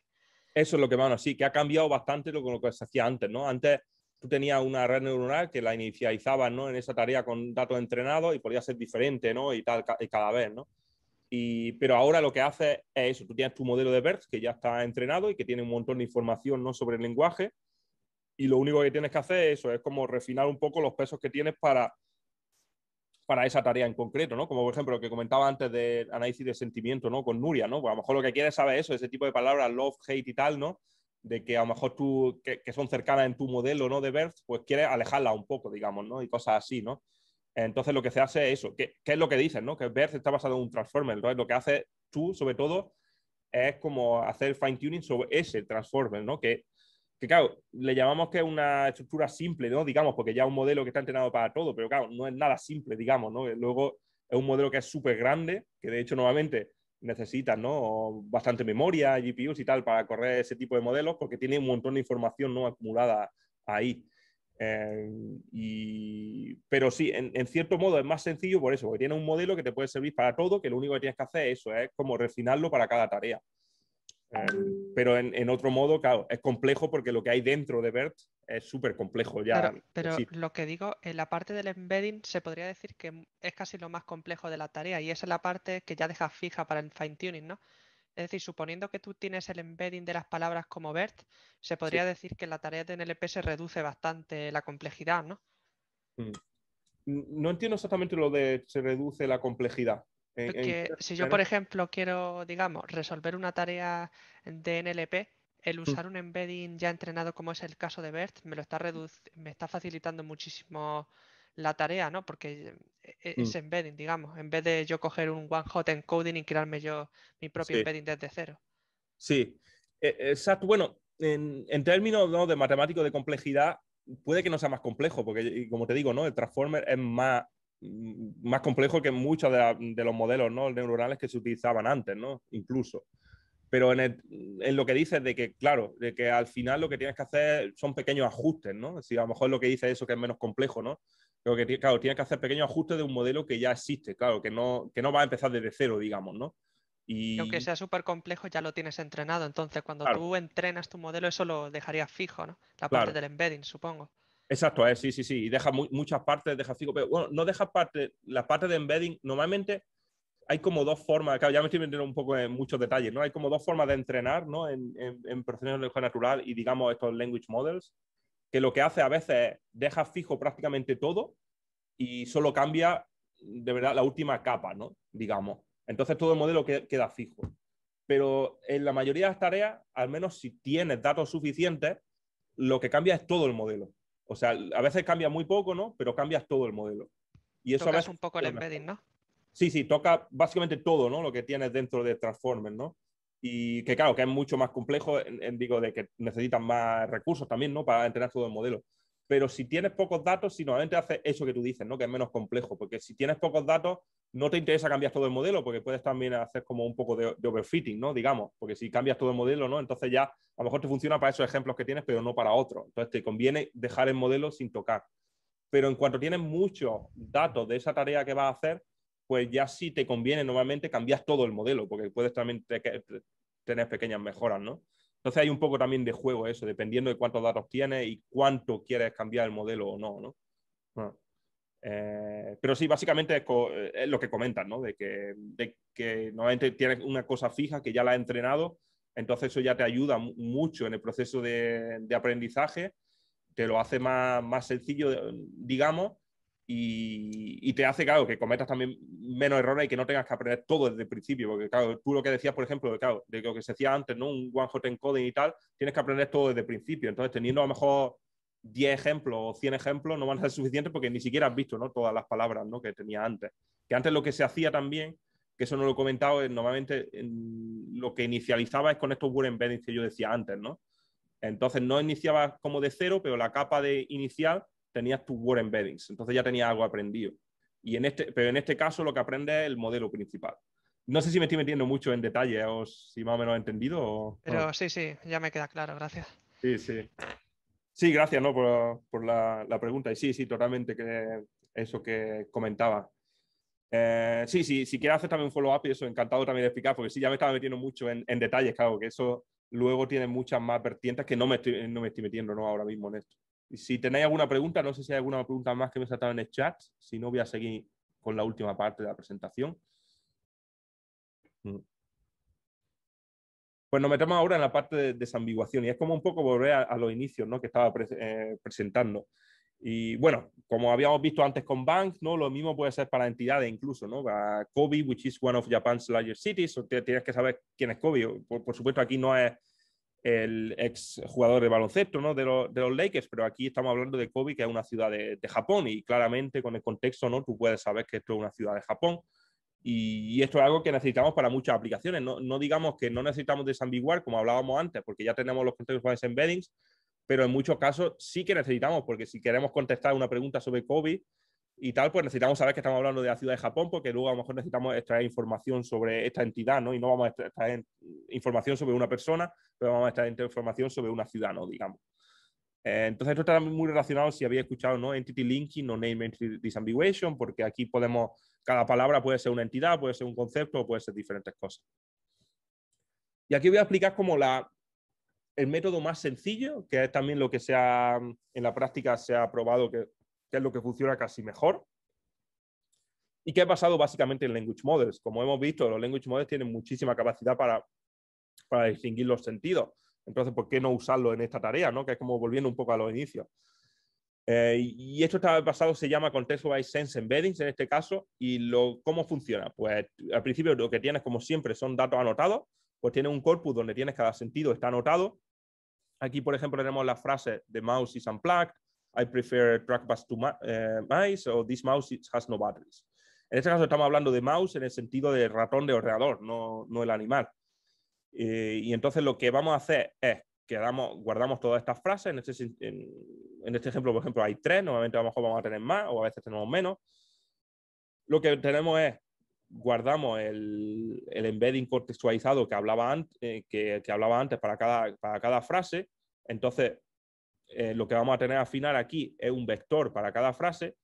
Eso es lo que, bueno sí, que ha cambiado bastante lo, lo que se hacía antes, ¿no? Antes tú tenías una red neuronal que la inicializabas ¿no? en esa tarea con datos entrenados y podía ser diferente ¿no? y tal cada vez. ¿no? Y, pero ahora lo que hace es eso, tú tienes tu modelo de BERT que ya está entrenado y que tiene un montón de información ¿no? sobre el lenguaje y lo único que tienes que hacer es eso, es como refinar un poco los pesos que tienes para, para esa tarea en concreto, ¿no? Como por ejemplo lo que comentaba antes del análisis de sentimiento, ¿no? Con Nuria, ¿no? Pues a lo mejor lo que quieres saber eso, ese tipo de palabras, love, hate y tal, ¿no? de que a lo mejor tú, que, son cercanas en tu modelo ¿no? de BERT, pues quieres alejarla un poco, digamos, ¿no? Y cosas así, ¿no? Entonces lo que se hace es eso, ¿Qué es lo que dicen, ¿no? Que BERT está basado en un transformer, ¿no? Lo que hace tú, sobre todo, es como hacer fine tuning sobre ese transformer, ¿no? Que, que claro, le llamamos que es una estructura simple, ¿no? Digamos, porque ya es un modelo que está entrenado para todo, pero claro, no es nada simple, digamos, ¿no? Luego es un modelo que es súper grande, que de hecho nuevamente necesitan ¿no? bastante memoria, GPUs y tal para correr ese tipo de modelos porque tiene un montón de información ¿no? acumulada ahí. Em, y... pero sí, en, en, cierto modo es más sencillo por eso, porque tiene un modelo que te puede servir para todo, que lo único que tienes que hacer es eso, es como refinarlo para cada tarea pero en, otro modo, claro, es complejo porque lo que hay dentro de BERT es súper complejo ya. pero lo que digo, en la parte del embedding se podría decir que es casi lo más complejo de la tarea y esa es la parte que ya dejas fija para el fine tuning, ¿no? Es decir, suponiendo que tú tienes el embedding de las palabras como BERT, se podría decir que la tarea de NLP se reduce bastante la complejidad, ¿no? Mm. No entiendo exactamente lo de se reduce la complejidad. Porque si yo, por ejemplo, quiero, digamos, resolver una tarea de NLP, el mm. usar un embedding ya entrenado, como es el caso de BERT, me lo está mm. me está facilitando muchísimo la tarea, ¿no? Porque eh, mm. es embedding, digamos, en vez de yo coger un one hot encoding y crearme yo mi propio embedding desde cero. Sí, e-, exacto. Bueno, en, términos de matemático de complejidad, puede que no sea más complejo, porque como te digo, ¿no? El transformer es más más complejo que muchos de, los modelos ¿no? neuronales que se utilizaban antes, ¿no? incluso. Pero en, en, lo que dices de que, claro, de que al final lo que tienes que hacer son pequeños ajustes, ¿no? Si a lo mejor lo que dice eso que es menos complejo, ¿no? Pero que, claro, tienes que hacer pequeños ajustes de un modelo que ya existe, claro, que no, que no va a empezar desde cero, digamos, ¿no? Y... aunque sea súper complejo, ya lo tienes entrenado. Entonces, cuando tú entrenas tu modelo, eso lo dejarías fijo, ¿no? La parte del embedding, supongo. Exacto, eh, sí, sí, sí. Y deja muchas partes, deja fijo. Pero bueno, no deja parte, la parte de embedding. Normalmente hay como dos formas, claro, ya me estoy metiendo un poco en muchos detalles, ¿no? Hay como dos formas de entrenar, ¿no? En, en, procesos de lenguaje natural y, digamos, estos language models, que lo que hace a veces es deja fijo prácticamente todo y solo cambia, de verdad, la última capa, ¿no? Digamos. Entonces todo el modelo queda fijo. Pero en la mayoría de las tareas, al menos si tienes datos suficientes, lo que cambia es todo el modelo. O sea, a veces cambia muy poco, ¿no? Pero cambias todo el modelo. Y eso a veces un poco el embedding, ¿no? Sí, sí, toca básicamente todo, ¿no? Lo que tienes dentro de Transformers, ¿no? Y que claro, que es mucho más complejo, digo, de que necesitan más recursos también, ¿no? Para entrenar todo el modelo. Pero si tienes pocos datos, si normalmente haces eso que tú dices, ¿no? Que es menos complejo, porque si tienes pocos datos, no te interesa cambiar todo el modelo, porque puedes también hacer como un poco de, overfitting, ¿no? Digamos, porque si cambias todo el modelo, ¿no? Entonces ya a lo mejor te funciona para esos ejemplos que tienes, pero no para otros. Entonces te conviene dejar el modelo sin tocar. Pero en cuanto tienes muchos datos de esa tarea que vas a hacer, pues ya sí te conviene normalmente cambiar todo el modelo, porque puedes también tener pequeñas mejoras, ¿no? Entonces hay un poco también de juego eso, dependiendo de cuántos datos tienes y cuánto quieres cambiar el modelo o no, ¿no? Ah. Eh, pero sí, básicamente eh, es, lo que comentan, ¿no? De que, de que normalmente tienes una cosa fija que ya la ha entrenado, entonces eso ya te ayuda mucho en el proceso de, aprendizaje, te lo hace más, sencillo, digamos, y, te hace, claro, que cometas también menos errores y que no tengas que aprender todo desde el principio, porque, claro, tú lo que decías, por ejemplo, de, claro, de lo que se decía antes, ¿no? Un one-hot encoding y tal, tienes que aprender todo desde el principio, entonces teniendo a lo mejor 10 ejemplos o 100 ejemplos no van a ser suficientes porque ni siquiera has visto ¿no? todas las palabras ¿no? que tenía antes. Que antes lo que se hacía también, que eso no lo he comentado, es, normalmente lo que inicializaba es con estos word embeddings que yo decía antes, ¿no? Entonces no iniciabas como de cero, pero la capa de inicial tenías tus word embeddings, entonces ya tenías algo aprendido. Y en este, pero en este caso lo que aprende es el modelo principal. No sé si me estoy metiendo mucho en detalle o si más o menos he entendido. Pero sí, sí, ya me queda claro, gracias. Sí, sí. Sí, gracias ¿no? por, por la, la, pregunta. Y sí, sí, totalmente que eso que comentaba. Eh, sí, sí, si quieres hacer también un follow-up y eso, encantado también de explicar, porque sí, ya me estaba metiendo mucho en, en, detalles, claro, que eso luego tiene muchas más vertientes que no me estoy, no me estoy metiendo ¿no? ahora mismo en esto. Y si tenéis alguna pregunta, no sé si hay alguna pregunta más que me saltaba en el chat, si no voy a seguir con la última parte de la presentación. Mm. Pues nos metemos ahora en la parte de desambiguación y es como un poco volver a, los inicios ¿no? que estaba eh, presentando. Y bueno, como habíamos visto antes con Bank, ¿no? lo mismo puede ser para entidades incluso, ¿no? Para Kobe, which is one of Japan's larger cities, o tienes que saber quién es Kobe. Por, supuesto, aquí no es el ex jugador de baloncesto ¿no? de, los Lakers, pero aquí estamos hablando de Kobe, que es una ciudad de, Japón, y claramente con el contexto ¿no? tú puedes saber que esto es una ciudad de Japón. Y, esto es algo que necesitamos para muchas aplicaciones. No, digamos que no necesitamos desambiguar, como hablábamos antes, porque ya tenemos los contextuales embeddings, pero en muchos casos sí que necesitamos, porque si queremos contestar una pregunta sobre COVID y tal, pues necesitamos saber que estamos hablando de la ciudad de Japón, porque luego a lo mejor necesitamos extraer información sobre esta entidad, ¿no? Y no vamos a extraer información sobre una persona, pero vamos a extraer información sobre una ciudad, ¿no? Digamos. Eh, entonces, esto está muy relacionado, si habéis escuchado, ¿no? Entity linking o name entity disambiguation, porque aquí podemos cada palabra puede ser una entidad, puede ser un concepto, puede ser diferentes cosas. Y aquí voy a explicar como la, el método más sencillo, que es también lo que se en la práctica se ha probado que, es lo que funciona casi mejor, y que es basado básicamente en language models. Como hemos visto, los language models tienen muchísima capacidad para, para distinguir los sentidos. Entonces, ¿por qué no usarlo en esta tarea? ¿no? Que es como volviendo un poco a los inicios. Eh, y esto está basado, se llama by Sense Embeddings en este caso. ¿Y lo, cómo funciona? Pues al principio lo que tienes, como siempre, son datos anotados. Pues tienes un corpus donde tienes cada sentido, está anotado. Aquí, por ejemplo, tenemos la frase The mouse is unplugged, I prefer trackbus to eh, mice, o This mouse has no batteries. En este caso estamos hablando de mouse en el sentido de ratón de ordenador, no, el animal. Eh, y entonces lo que vamos a hacer es que guardamos todas estas frases en, este en, en este ejemplo, por ejemplo, hay tres, normalmente a lo mejor vamos a tener más o a veces tenemos menos. Lo que tenemos es, guardamos el, el embedding contextualizado que hablaba, antes, eh, que, que hablaba antes para cada, para cada frase. Entonces, eh, lo que vamos a tener al final aquí es un vector para cada frase.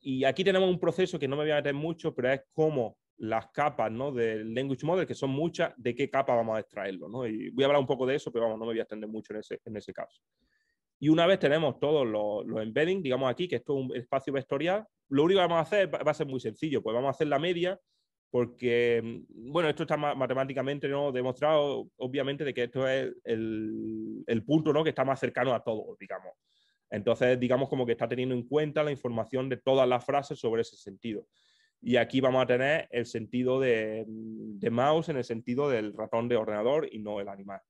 Y aquí tenemos un proceso que no me voy a meter mucho, pero es como las capas ¿no? del language model, que son muchas, de qué capa vamos a extraerlo. ¿no? Y voy a hablar un poco de eso, pero vamos, no me voy a extender mucho en ese, en ese caso. Y una vez tenemos todos los, los embeddings, digamos aquí, que esto es un espacio vectorial, lo único que vamos a hacer va a ser muy sencillo, pues vamos a hacer la media, porque, mm, bueno, esto está matemáticamente ¿no? demostrado, obviamente, de que esto es el, punto ¿no? que está más cercano a todo, digamos. Entonces, digamos como que está teniendo en cuenta la información de todas las frases sobre ese sentido. Y aquí vamos a tener el sentido de, mm, de mouse en el sentido del ratón de ordenador y no el animal.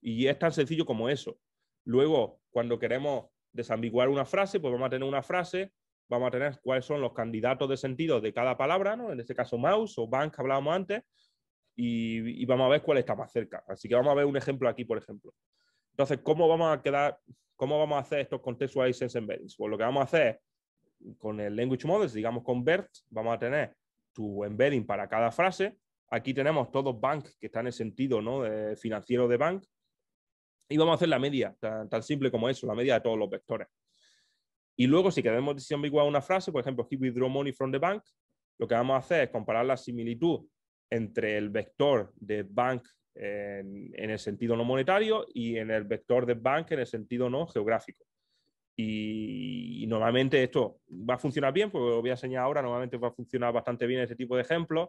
Y es tan sencillo como eso. Luego, cuando queremos desambiguar una frase, pues vamos a tener una frase, vamos a tener cuáles son los candidatos de sentido de cada palabra, ¿no? En este caso mouse o bank que hablábamos antes, y, vamos a ver cuál está más cerca. Así que vamos a ver un ejemplo aquí, por ejemplo. Entonces, ¿cómo vamos a quedar, cómo vamos a hacer estos contextualizations embeddings? Pues lo que vamos a hacer con el language models, digamos con BERT, vamos a tener tu embedding para cada frase. Aquí tenemos todos bank que está en el sentido ¿no? de eh, financiero de bank, y vamos a hacer la media, tan, simple como eso, la media de todos los vectores. Y luego, si queremos decisión una frase, por ejemplo, he withdraw money from the bank, lo que vamos a hacer es comparar la similitud entre el vector de bank en, el sentido no monetario y en el vector de bank en el sentido no geográfico. Y, normalmente esto va a funcionar bien, porque lo voy a enseñar ahora, normalmente va a funcionar bastante bien este tipo de ejemplos,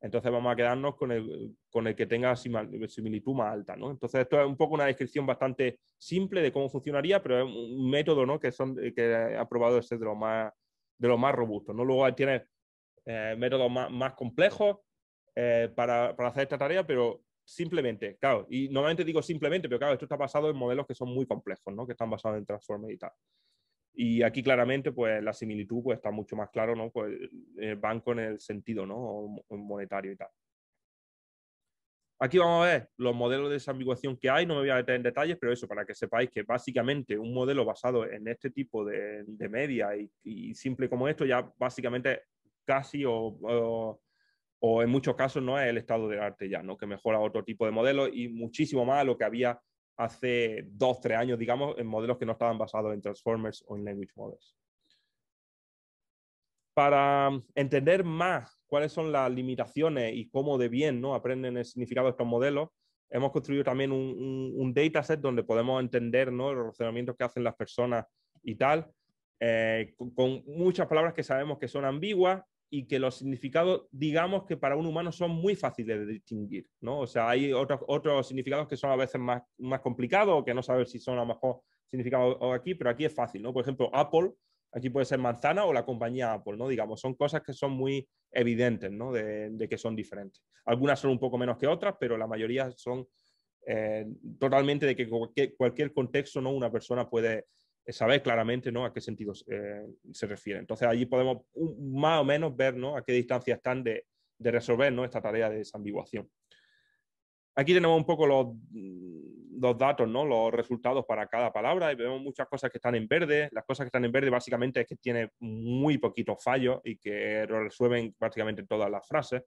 entonces vamos a quedarnos con el, con el que tenga similitud más alta. ¿no? Entonces esto es un poco una descripción bastante simple de cómo funcionaría, pero es un método ¿no? que, son, que ha probado ser de los más, de los más robustos. ¿no? Luego tiene eh, métodos más, complejos eh, para, para hacer esta tarea, pero simplemente, claro, y normalmente digo simplemente, pero claro, esto está basado en modelos que son muy complejos, ¿no? que están basados en transformes y tal. Y aquí claramente, pues la similitud pues, está mucho más claro, ¿no? Pues el eh, banco en el sentido, ¿no? Eh, monetario y tal. Aquí vamos a ver los modelos de desambiguación que hay, no me voy a meter en detalles, pero eso para que sepáis que básicamente un modelo basado en este tipo de, media y, simple como esto ya básicamente casi o, o, en muchos casos no es el estado del arte ya, ¿no? que mejora otro tipo de modelos y muchísimo más lo que había hace dos, tres años, digamos, en modelos que no estaban basados en Transformers o en Language Models. Para mm, entender más cuáles son las limitaciones y cómo de bien ¿no? aprenden el significado de estos modelos, hemos construido también un, dataset donde podemos entender ¿no? los razonamientos que hacen las personas y tal, eh, con, muchas palabras que sabemos que son ambiguas y que los significados, digamos que para un humano son muy fáciles de distinguir, ¿no? O sea, hay otros, otros significados que son a veces más, más complicados o que no saber si son a lo mejor significados aquí, pero aquí es fácil, ¿no? Por ejemplo, Apple, aquí puede ser manzana o la compañía Apple, ¿no? Digamos, son cosas que son muy evidentes, ¿no? De, que son diferentes. Algunas son un poco menos que otras, pero la mayoría son eh, totalmente de que cualquier, cualquier contexto, ¿no? Una persona puede eh, saber claramente ¿no? a qué sentido eh, se refiere. Entonces allí podemos más o menos ver a qué distancia están de, de resolver esta tarea de desambiguación. Aquí tenemos un poco mm, los, datos, ¿no? los resultados para cada palabra y vemos muchas cosas que están en verde. Las cosas que están en verde básicamente es que tiene muy poquitos fallos y que lo resuelven prácticamente todas las frases.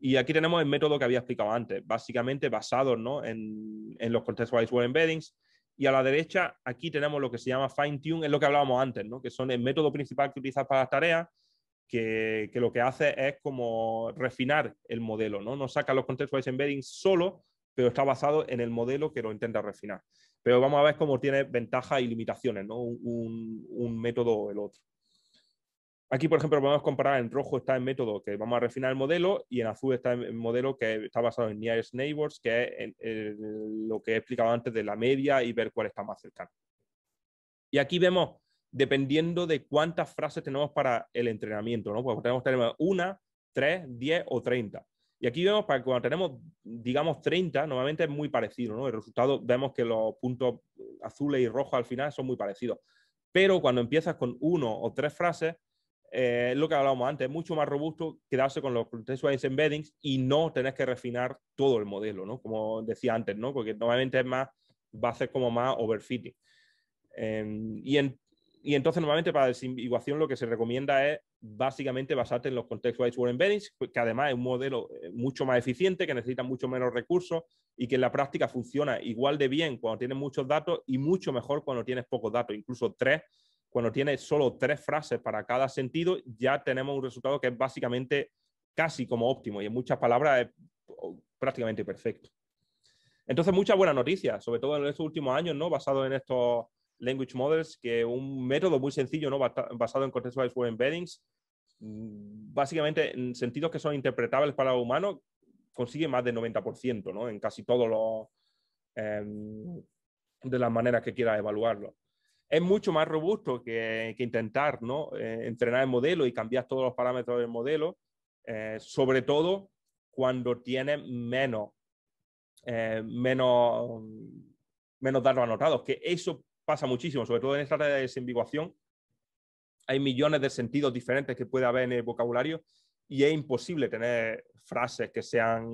Y aquí tenemos el método que había explicado antes, básicamente basado ¿no? en, en los contextualized word embeddings, y a la derecha aquí tenemos lo que se llama fine tune, es lo que hablábamos antes, ¿no? que son el método principal que utilizas para las tareas, que, lo que hace es como refinar el modelo, no, no saca los contextuales embeddings solo, pero está basado en el modelo que lo intenta refinar. Pero vamos a ver cómo tiene ventajas y limitaciones un, un método o el otro. Aquí, por ejemplo, podemos comparar, en rojo está el método que vamos a refinar el modelo y en azul está el modelo que está basado en nearest neighbors, que es lo que he explicado antes de la media y ver cuál está más cercano. Y aquí vemos, dependiendo de cuántas frases tenemos para el entrenamiento, ¿no? Pues tenemos, una, tres, diez o treinta. Y aquí vemos que cuando tenemos, digamos, 30, normalmente es muy parecido, El resultado, vemos que los puntos azules y rojos al final son muy parecidos. Pero cuando empiezas con uno o tres frases, eh, lo que hablábamos antes, es mucho más robusto quedarse con los contextualized embeddings y no tener que refinar todo el modelo, ¿no? Como decía antes, ¿no? Porque normalmente es más, va a ser como más overfitting. Em, y, y, entonces normalmente para desambiguación lo que se recomienda es básicamente basarte en los contextualized word embeddings, pues, que además es un modelo eh, mucho más eficiente, que necesita mucho menos recursos y que en la práctica funciona igual de bien cuando tienes muchos datos y mucho mejor cuando tienes pocos datos, incluso tres cuando tiene solo tres frases para cada sentido, ya tenemos un resultado que es básicamente casi como óptimo y en muchas palabras es oh, prácticamente perfecto. Entonces, muchas buenas noticias, sobre todo en estos últimos años, ¿no? Basado en estos language models, que un método muy sencillo, ¿no? Basado en contextualized word embeddings, mm, básicamente en sentidos que son interpretables para el humano consigue más del 90%, ¿no? En casi todos los... Em, de las maneras que quiera evaluarlo es mucho más robusto que, intentar ¿no? Eh, entrenar el modelo y cambiar todos los parámetros del modelo, eh, sobre todo cuando tiene menos, eh, menos, menos datos anotados, que eso pasa muchísimo, sobre todo en esta de desambiguación. Hay millones de sentidos diferentes que puede haber en el vocabulario y es imposible tener frases que sean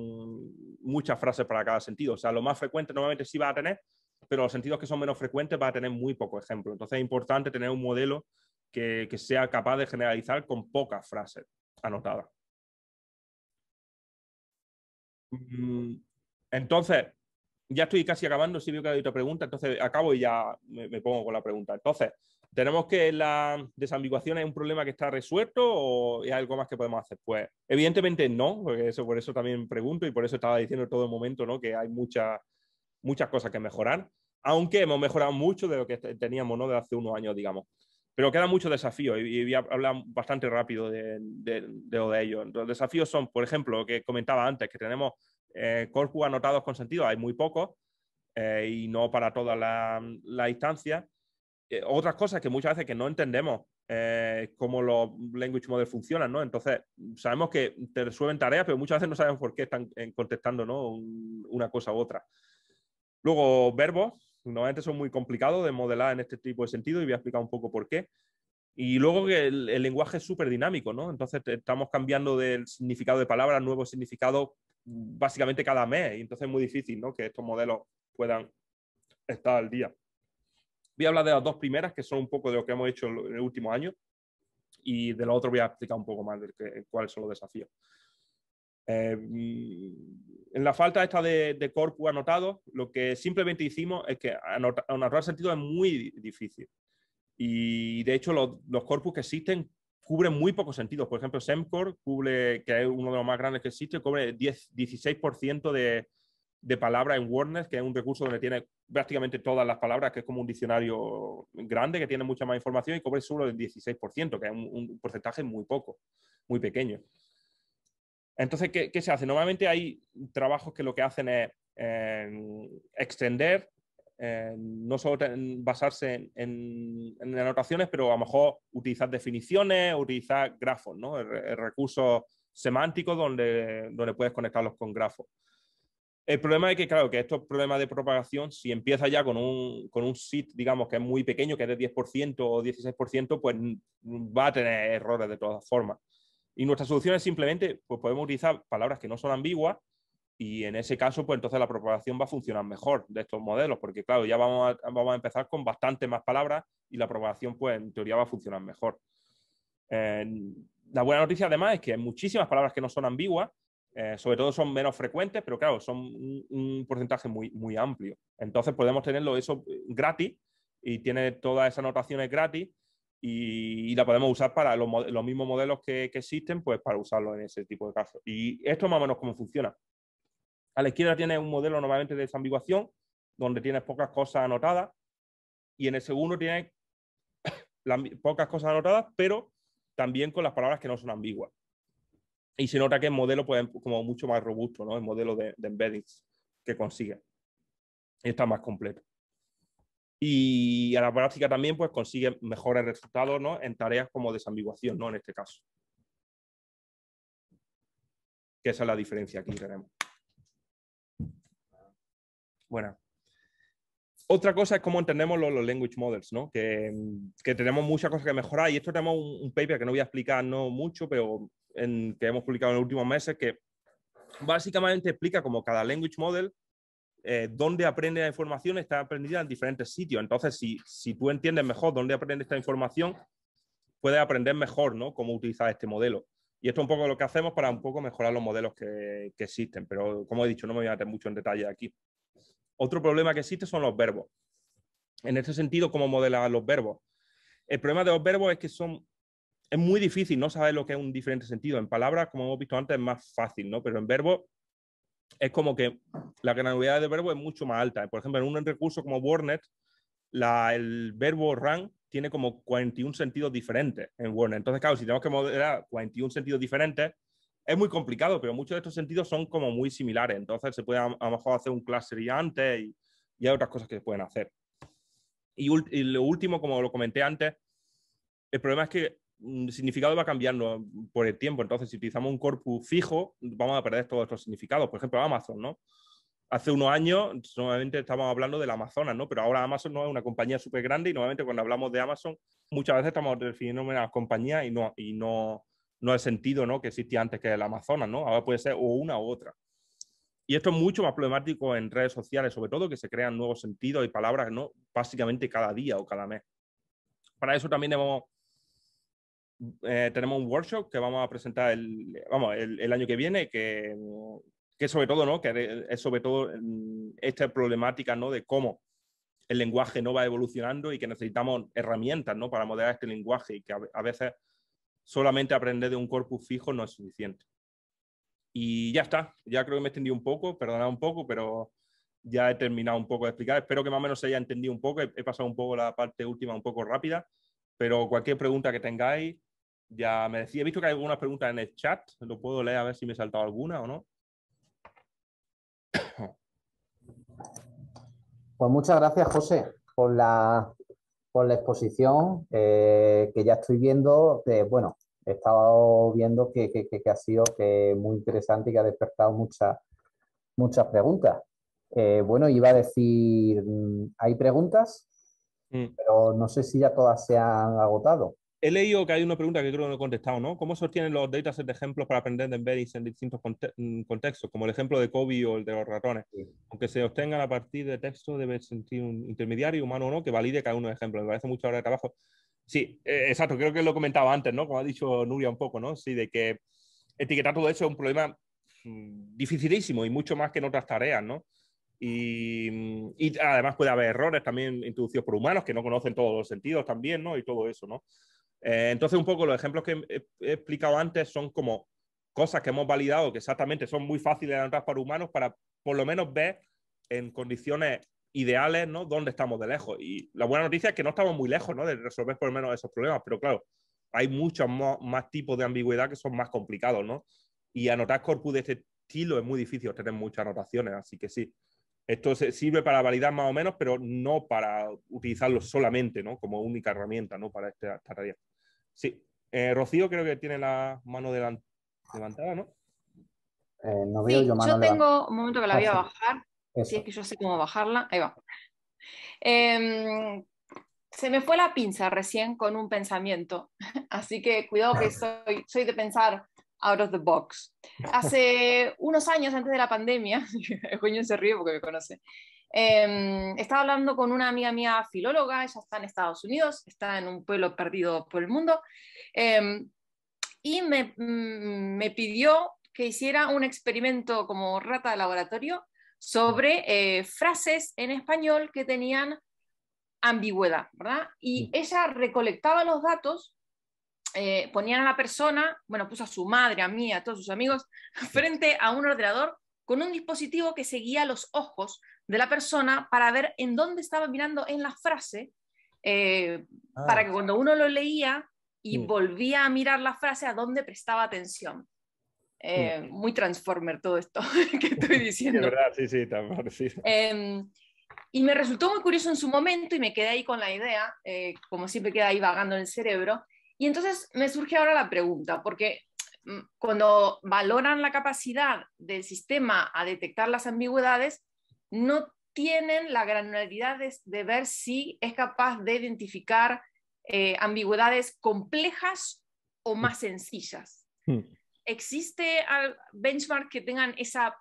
muchas frases para cada sentido. O sea, lo más frecuente normalmente sí va a tener pero los sentidos que son menos frecuentes va a tener muy poco ejemplo. Entonces es importante tener un modelo que, sea capaz de generalizar con pocas frases anotadas. Mm, entonces, ya estoy casi acabando, si veo que hay otra pregunta, entonces acabo y ya me, pongo con la pregunta. Entonces, ¿tenemos que la desambiguación es un problema que está resuelto o es algo más que podemos hacer? Pues evidentemente no, porque eso por eso también pregunto y por eso estaba diciendo todo el momento que hay muchas muchas cosas que mejorar, aunque hemos mejorado mucho de lo que teníamos ¿no? de hace unos años, digamos. Pero queda mucho desafío y, voy a hablar bastante rápido de, lo de ello. Los desafíos son, por ejemplo, lo que comentaba antes, que tenemos eh, corpus anotados con sentido, hay muy pocos eh, y no para toda la instancia. Eh, otras cosas que muchas veces que no entendemos eh, cómo los language models funcionan, ¿no? Entonces, sabemos que te resuelven tareas, pero muchas veces no sabemos por qué están contestando ¿no? una cosa u otra. Luego, verbos, normalmente son muy complicados de modelar en este tipo de sentido y voy a explicar un poco por qué. Y luego que el, lenguaje es súper dinámico, ¿no? Entonces estamos cambiando del significado de palabras, nuevo significado básicamente cada mes. Y entonces es muy difícil, ¿no? Que estos modelos puedan estar al día. Voy a hablar de las dos primeras, que son un poco de lo que hemos hecho en el último año. Y de lo otro voy a explicar un poco más de cuáles son los desafíos. Eh, mm, en la falta esta de, corpus anotado, lo que simplemente hicimos es que anotar, sentido es muy difícil. Y de hecho, los, corpus que existen cubren muy pocos sentidos. Por ejemplo, SEMCOR cubre, que es uno de los más grandes que existe, cubre 10, 16% de, de palabras en WordNet, que es un recurso donde tiene prácticamente todas las palabras, que es como un diccionario grande, que tiene mucha más información y cubre solo el 16%, que es un porcentaje muy poco, muy pequeño. Entonces, ¿qué, se hace? Normalmente hay trabajos que lo que hacen es em, extender, em, no solo basarse en, anotaciones, pero a lo mejor utilizar definiciones, utilizar grafos, ¿no? Er, er, recursos semánticos donde, puedes conectarlos con grafos. El problema es que, claro, que estos problemas de propagación, si empieza ya con un, con un SIT, digamos, que es muy pequeño, que es de 10% o 16%, pues mm, va a tener errores de todas formas. Y nuestra solución es simplemente, pues podemos utilizar palabras que no son ambiguas y en ese caso, pues entonces la propagación va a funcionar mejor de estos modelos, porque claro, ya vamos a, empezar con bastante más palabras y la propagación, pues en teoría va a funcionar mejor. Eh, la buena noticia además es que hay muchísimas palabras que no son ambiguas, eh, sobre todo son menos frecuentes, pero claro, son un, porcentaje muy, muy amplio. Entonces podemos tenerlo eso gratis y tiene todas esas anotaciones gratis y, la podemos usar para los, mismos modelos que, existen, pues para usarlo en ese tipo de casos. Y esto más o menos cómo funciona. A la izquierda tienes un modelo normalmente de desambiguación, donde tienes pocas cosas anotadas, y en el segundo tienes (coughs) pocas cosas anotadas, pero también con las palabras que no son ambiguas. Y se nota que el modelo puede como mucho más robusto, ¿no? el modelo de, embeddings que consigue. está más completo y a la práctica también pues consigue mejores resultados en tareas como desambiguación, ¿no? En este caso. Que esa es la diferencia que tenemos. Bueno. Otra cosa es cómo entendemos los, language models, ¿no? Que, tenemos muchas cosas que mejorar y esto tenemos un, paper que no voy a explicar no mucho, pero que hemos publicado en los últimos meses que básicamente explica cómo cada language model eh, dónde aprende la información está aprendida en diferentes sitios. Entonces, si, tú entiendes mejor dónde aprende esta información, puedes aprender mejor ¿no? cómo utilizar este modelo. Y esto es un poco lo que hacemos para un poco mejorar los modelos que, existen. Pero, como he dicho, no me voy a meter mucho en detalle aquí. Otro problema que existe son los verbos. En este sentido, ¿cómo modelar los verbos? El problema de los verbos es que son es muy difícil no saber lo que es un diferente sentido. En palabras, como hemos visto antes, es más fácil, ¿no? Pero en verbos es como que la granularidad del verbo es mucho más alta. Por ejemplo, en un recurso como WordNet, la, el verbo run tiene como 41 sentidos diferentes en WordNet. Entonces, claro, si tenemos que modelar 41 sentidos diferentes, es muy complicado, pero muchos de estos sentidos son como muy similares. Entonces, se puede a, lo mejor hacer un cluster y antes y, hay otras cosas que se pueden hacer. y lo último, como lo comenté antes, el problema es que el mm, significado va cambiando mm, por el tiempo. Entonces, si utilizamos un corpus fijo, vamos a perder todos estos significados. Por ejemplo, Amazon, ¿no? Hace unos años, normalmente estábamos hablando de la Amazonas, ¿no? Pero ahora Amazon no es una compañía súper grande y normalmente cuando hablamos de Amazon, muchas veces estamos definiendo a compañía y no, y no, no el sentido ¿no? que existía antes que la Amazonas, ¿no? Ahora puede ser o una u otra. Y esto es mucho más problemático en redes sociales, sobre todo que se crean nuevos sentidos y palabras, ¿no? Básicamente cada día o cada mes. Para eso también debemos... Eh, tenemos un workshop que vamos a presentar el, vamos, el, año que viene, que, que, sobre todo, ¿no? Que es sobre todo mm, esta problemática, ¿no? De cómo el lenguaje no va evolucionando y que necesitamos herramientas, ¿no? Para modelar este lenguaje y que a, veces solamente aprender de un corpus fijo no es suficiente. Y ya está, ya creo que me he extendido un poco, perdonad un poco, pero ya he terminado un poco de explicar. Espero que más o menos se haya entendido un poco, he pasado un poco la parte última un poco rápida, pero cualquier pregunta que tengáis, ya me decía, he visto que hay algunas preguntas en el chat, lo puedo leer a ver si me he saltado alguna o no. (coughs) Pues muchas gracias, José, por la, por la exposición eh, que ya estoy viendo. Eh, bueno, he estado viendo que, ha sido muy interesante y que ha despertado muchas preguntas. Eh, bueno, iba a decir, mm, hay preguntas, mm. pero no sé si ya todas se han agotado he leído que hay una pregunta que creo que no he contestado, ¿no? ¿Cómo se obtienen los datasets de ejemplos para aprender de embeddings en distintos mm, contextos, como el ejemplo de Covid o el de los ratones? Aunque se obtengan a partir de texto, debe sentir un intermediario, humano o no, que valide cada uno de ejemplos. Me parece mucha hora de trabajo. Sí, eh, exacto, creo que lo comentaba antes, ¿no? Como ha dicho Nuria un poco, ¿no? Sí, de que etiquetar todo eso es un problema mm, dificilísimo y mucho más que en otras tareas, ¿no? Y, mm, y, además puede haber errores también introducidos por humanos que no conocen todos los sentidos también, ¿no? Y todo eso, ¿no? Eh, entonces, un poco los ejemplos que he, explicado antes son como cosas que hemos validado que exactamente son muy fáciles de anotar para humanos para por lo menos ver en condiciones ideales, ¿no? Dónde estamos de lejos. Y la buena noticia es que no estamos muy lejos, ¿no? De resolver por lo menos esos problemas, pero claro, hay muchos más, tipos de ambigüedad que son más complicados, ¿no? Y anotar corpus de este estilo es muy difícil, tener muchas anotaciones, así que sí. Esto sirve para validar más o menos, pero no para utilizarlo solamente, ¿no? Como única herramienta, ¿no? Para esta tarea. Sí. Eh, Rocío creo que tiene la mano levantada, ¿no? Eh, no veo yo mano Yo tengo un momento que la voy a ah, bajar. así es que yo sé cómo bajarla. Ahí va. Em, se me fue la pinza recién con un pensamiento. (laughs) Así que cuidado que soy, de pensar out of the box. Hace unos años antes de la pandemia, (laughs) el coño se ríe porque me conoce, Em, estaba hablando con una amiga mía filóloga, ella está en Estados Unidos, está en un pueblo perdido por el mundo, em, y mm, me, pidió que hiciera un experimento como rata de laboratorio sobre eh, frases en español que tenían ambigüedad, ¿verdad? Y ella recolectaba los datos eh, ponían a la persona, bueno, puso a su madre, a mí, a todos sus amigos, frente a un ordenador con un dispositivo que seguía los ojos de la persona para ver en dónde estaba mirando en la frase, eh, ah. para que cuando uno lo leía y volvía a mirar la frase, a dónde prestaba atención. Eh, muy transformer todo esto (laughs) que estoy diciendo. verdad, sí, sí, em, y me resultó muy curioso en su momento y me quedé ahí con la idea, eh, como siempre queda ahí vagando en el cerebro. Y entonces me surge ahora la pregunta, porque mm, cuando valoran la capacidad del sistema a detectar las ambigüedades, no tienen la granularidad de, ver si es capaz de identificar eh, ambigüedades complejas o más sencillas. Hmm. ¿Existe al benchmark que tengan esa,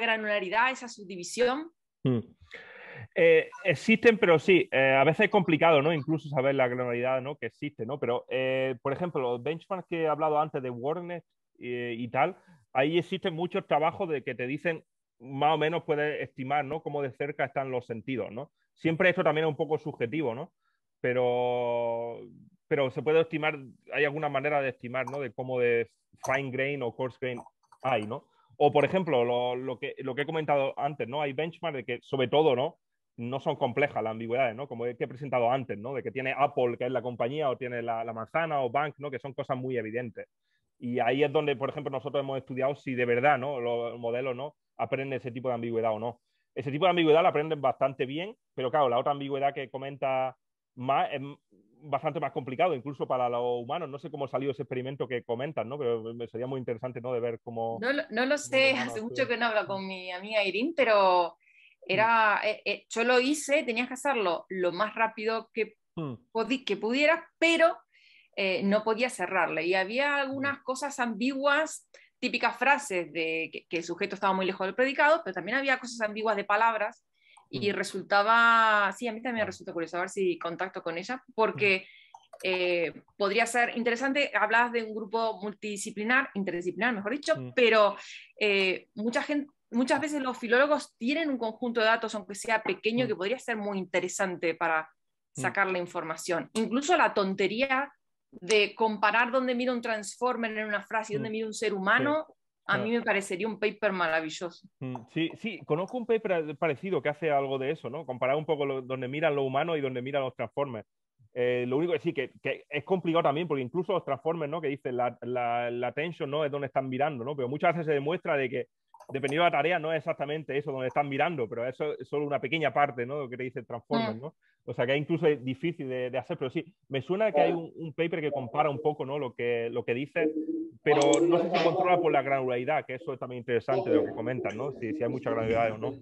granularidad, esa subdivisión? Hmm. Eh, existen, pero sí, eh, a veces es complicado, ¿no? Incluso saber la granularidad, ¿no? Que existe, ¿no? Pero, por ejemplo, los benchmarks que he hablado antes de WordNet y, y tal, ahí existen muchos trabajos de que te dicen más o menos puede estimar, ¿no? Cómo de cerca están los sentidos, ¿no? Siempre esto también es un poco subjetivo, ¿no? Pero, pero se puede estimar, hay alguna manera de estimar, ¿no? De cómo de fine grain o coarse grain hay, ¿no? O, por ejemplo, lo, lo, que, lo que he comentado antes, ¿no? Hay benchmarks de que, sobre todo, ¿no? No son complejas las ambigüedades, ¿no? Como que he presentado antes, ¿no? De que tiene Apple, que es la compañía, o tiene la, la manzana, o Bank, ¿no? Que son cosas muy evidentes. Y ahí es donde, por ejemplo, nosotros hemos estudiado si de verdad, ¿no? Los modelos, ¿no? aprende ese tipo de ambigüedad o no. Ese tipo de ambigüedad la aprenden bastante bien, pero claro, la otra ambigüedad que comenta más, es bastante más complicado, incluso para los humanos. No sé cómo salió ese experimento que comentan, ¿no? Pero sería muy interesante, ¿no? De ver cómo... No, lo sé, hace mucho que no hablo con mi amiga Irín, pero mm. era, eh, eh, yo lo hice, tenías que hacerlo lo más rápido que, mm. que pudieras, pero eh, no podía cerrarle. Y había algunas mm. cosas ambiguas típicas frases de que, el sujeto estaba muy lejos del predicado, pero también había cosas ambiguas de palabras y mm. resultaba, sí, a mí también me resulta curioso, a ver si contacto con ella, porque eh, podría ser interesante, hablas de un grupo multidisciplinar, interdisciplinar, mejor dicho, mm. pero eh, muchas veces los filólogos tienen un conjunto de datos, aunque sea pequeño, mm. que podría ser muy interesante para sacar la información. Incluso la tontería de comparar dónde mira un Transformer en una frase y dónde mm. mira un ser humano, a mí me parecería un paper maravilloso. Mm, sí, sí, conozco un paper parecido que hace algo de eso, ¿no? Comparar un poco lo, donde miran los humanos y donde miran los Transformers. Eh, lo único que sí, que, es complicado también, porque incluso los Transformers, ¿no? Que dicen la, la, la tension, ¿no? Es donde están mirando, ¿no? Pero muchas veces se demuestra de que dependiendo de la tarea, no es exactamente eso donde están mirando, pero eso es solo una pequeña parte, ¿no? Lo que te dice Transformers, mm. ¿no? O sea, que es difícil de, hacer, pero sí, me suena que hay eh. un, paper que compara un poco, ¿no? Lo que, lo que dice, pero no sé si controla por la granularidad, que eso es también interesante de lo que comentan, Si, hay mucha granularidad o no.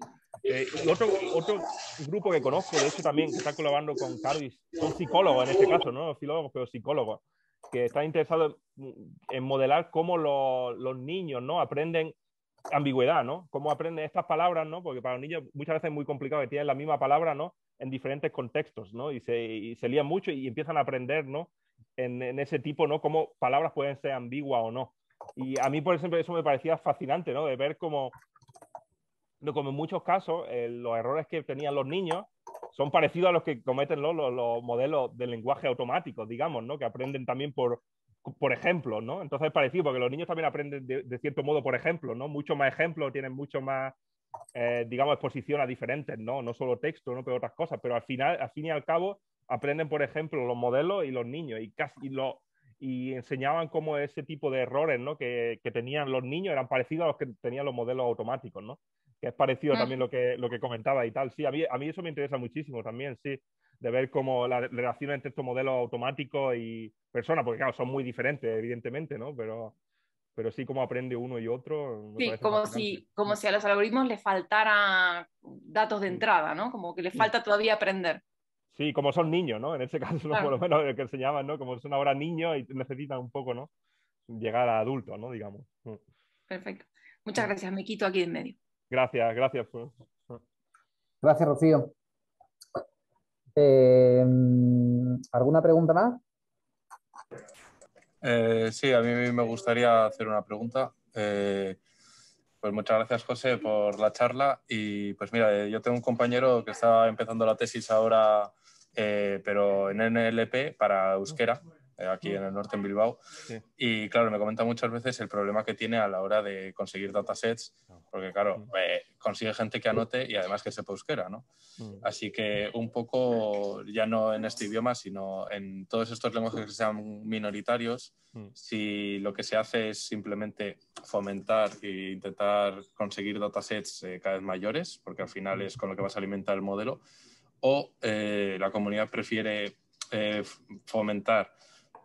Eh, otro, otro grupo que conozco, de hecho, también, que está colaborando con carvis son psicólogos en este caso, ¿no? Filólogos, pero psicólogos, que están interesados en, modelar cómo los niños, ¿no? Aprenden ambigüedad, ¿no? Cómo aprenden estas palabras, ¿no? Porque para los niños muchas veces es muy complicado que tienen la misma palabra, ¿no? En diferentes contextos, ¿no? Y se, y lían mucho y empiezan a aprender, ¿no? En, ese tipo, ¿no? Cómo palabras pueden ser ambiguas o no. Y a mí, por ejemplo, eso me parecía fascinante, ¿no? De ver cómo, como en muchos casos, eh, los errores que tenían los niños son parecidos a los que cometen los, los, modelos de lenguaje automático, digamos, ¿no? Que aprenden también por, por ejemplo, ¿no? Entonces es parecido, porque los niños también aprenden de, cierto modo, por ejemplo, ¿no? Mucho más ejemplos, tienen mucho más, eh, digamos, exposición a diferentes, ¿no? No solo texto, ¿no? Pero otras cosas, pero al final, al fin y al cabo, aprenden, por ejemplo, los modelos y los niños, y casi lo, y enseñaban cómo ese tipo de errores ¿no? que, que, tenían los niños eran parecidos a los que tenían los modelos automáticos, ¿no? Que es parecido también lo que, lo que comentaba y tal. Sí, a mí, a mí eso me interesa muchísimo también, sí de ver cómo la relación entre estos modelos automáticos y personas, porque claro, son muy diferentes, evidentemente, ¿no? Pero, pero sí cómo aprende uno y otro. Sí, como si, como si a los algoritmos les faltaran datos de entrada, ¿no? Como que les falta todavía aprender. Sí, como son niños, ¿no? En este caso, (laughs) por lo menos el que enseñaban, ¿no? Como son ahora niños y necesitan un poco, ¿no? Llegar a adultos, ¿no? Digamos. Mm. Perfecto. Muchas mm. gracias, me quito aquí en medio. Gracias, gracias. Pues. Mm. Gracias, Rocío. Eh, ¿Alguna pregunta más? Eh, sí, a mí me gustaría hacer una pregunta. Eh, pues muchas gracias, José, por la charla. Y pues mira, yo tengo un compañero que está empezando la tesis ahora, pero en NLP para Euskera. Eh, aquí mm. en el norte, en Bilbao. Y claro, me comenta muchas veces el problema que tiene a la hora de conseguir datasets, porque claro, mm. eh, consigue gente que anote y además que sepa euskera, ¿no? Mm. Así que un poco, ya no en este idioma, sino en todos estos lenguajes que sean minoritarios, si lo que se hace es simplemente fomentar e intentar conseguir datasets eh, cada vez mayores, porque al final es con lo que vas a alimentar el modelo, o la comunidad prefiere fomentar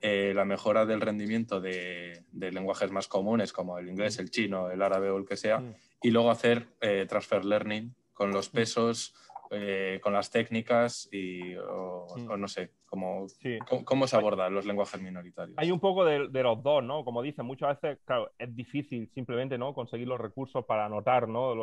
eh, la mejora del rendimiento de, lenguajes más comunes como el inglés, el chino, el árabe o el que sea, mm. y luego hacer eh, transfer learning con los mm. pesos, eh, con las técnicas y mm. no sé, cómo, se abordan los lenguajes minoritarios. Hay un poco de, los dos, ¿no? Como dicen, muchas veces, es difícil simplemente ¿no? conseguir los recursos para anotar los,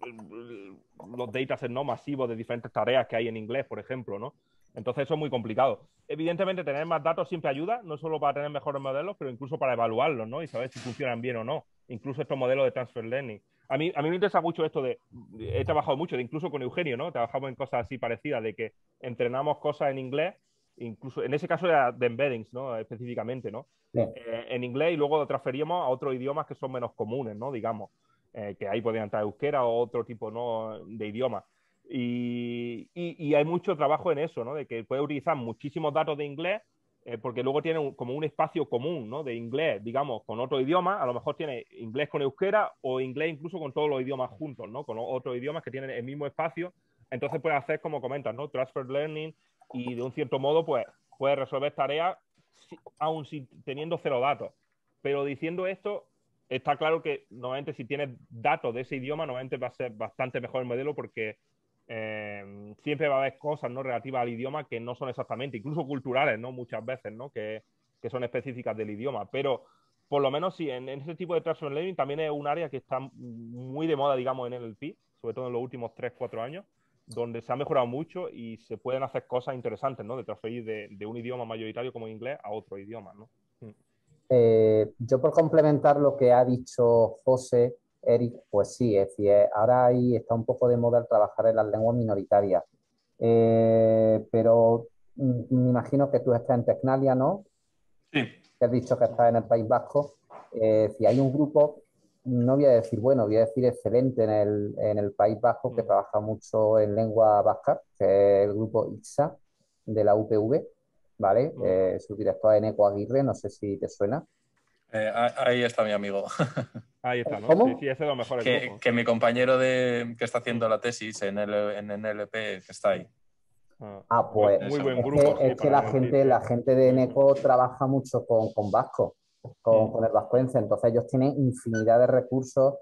los datasets no masivos de diferentes tareas que hay en inglés, por ejemplo, ¿no? Entonces eso es muy complicado. Evidentemente tener más datos siempre ayuda, no solo para tener mejores modelos, pero incluso para evaluarlos, ¿no? Y saber si funcionan bien o no. Incluso estos modelos de transfer learning. A mí, a mí me interesa mucho esto de, he trabajado mucho, incluso con Eugenio, ¿no? Trabajamos en cosas así parecidas, de que entrenamos cosas en inglés, incluso, en ese caso era de embeddings, ¿no? Específicamente, ¿no? Eh, en inglés y luego lo transferimos a otros idiomas que son menos comunes, ¿no? Digamos, eh, que ahí podían entrar euskera o otro tipo, ¿no? De idiomas y, hay mucho trabajo en eso, ¿no? De que puede utilizar muchísimos datos de inglés, eh, porque luego tiene como un espacio común, ¿no? De inglés, digamos, con otro idioma, a lo mejor tiene inglés con euskera o inglés incluso con todos los idiomas juntos, ¿no? Con otros idiomas que tienen el mismo espacio. Entonces puede hacer, como comentas, ¿no? Transfer learning y de un cierto modo, pues, puede resolver tareas aún teniendo cero datos. Pero diciendo esto, está claro que normalmente si tienes datos de ese idioma, normalmente va a ser bastante mejor el modelo porque Em, siempre va a haber cosas ¿no? relativas al idioma que no son exactamente, incluso culturales, ¿no? Muchas veces, ¿no? Que, son específicas del idioma. Pero por lo menos sí, en, ese tipo de Transfer Learning también es un área que está muy de moda, digamos, en el PIB, sobre todo en los últimos 3, 4 años, donde se ha mejorado mucho y se pueden hacer cosas interesantes, ¿no? De transferir de, un idioma mayoritario como inglés a otro idioma, ¿no? Eh, yo por complementar lo que ha dicho José, Eric, pues sí, es decir, ahora ahí está un poco de moda el trabajar en las lenguas minoritarias. Eh, pero mm, me imagino que tú estás en Tecnalia, ¿no? Sí. Que has dicho que estás en el País Vasco. Eh, si hay un grupo, no voy a decir bueno, voy a decir excelente en el, en el País Vasco que mm. trabaja mucho en lengua vasca, que es el grupo IXA de la UPV, ¿vale? Mm. Eh, su director es Aguirre, no sé si te suena. Eh, ahí está mi amigo. (laughs) Ahí está, ¿no? Sí, ese es lo mejor. Que, mi compañero de, que está haciendo la tesis en, NLP está ahí. Ah, ah pues es que, la, gente, la gente de NECO trabaja mucho con, Vasco, con, con, el vascuense, entonces ellos tienen infinidad de recursos,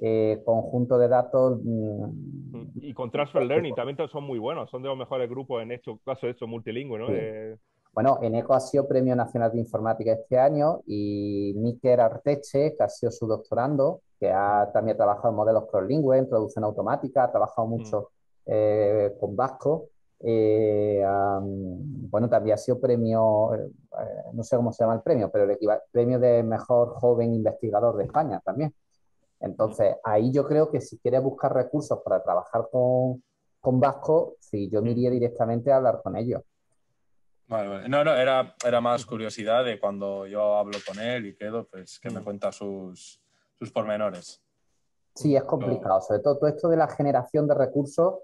eh, conjunto de datos. Mm, y con Transfer Learning también son muy buenos, son de los mejores grupos en este caso, hecho multilingüe, ¿no? Bueno, Eneco ha sido Premio Nacional de Informática este año y Níker Arteche, que ha sido su doctorando, que ha también trabajado en modelos crosslingue, en traducción automática, ha trabajado mm. mucho eh, con Vasco. Eh, bueno, también ha sido premio, eh, no sé cómo se llama el premio, pero el premio de mejor joven investigador de España también. Entonces, mm. ahí yo creo que si quieres buscar recursos para trabajar con, Vasco, yo me mm. iría directamente a hablar con ellos. No, no, era, era más curiosidad de cuando yo hablo con él y quedo, pues que me mm. cuenta sus, pormenores. Sí, es complicado. Sobre todo, todo esto de la generación de recursos,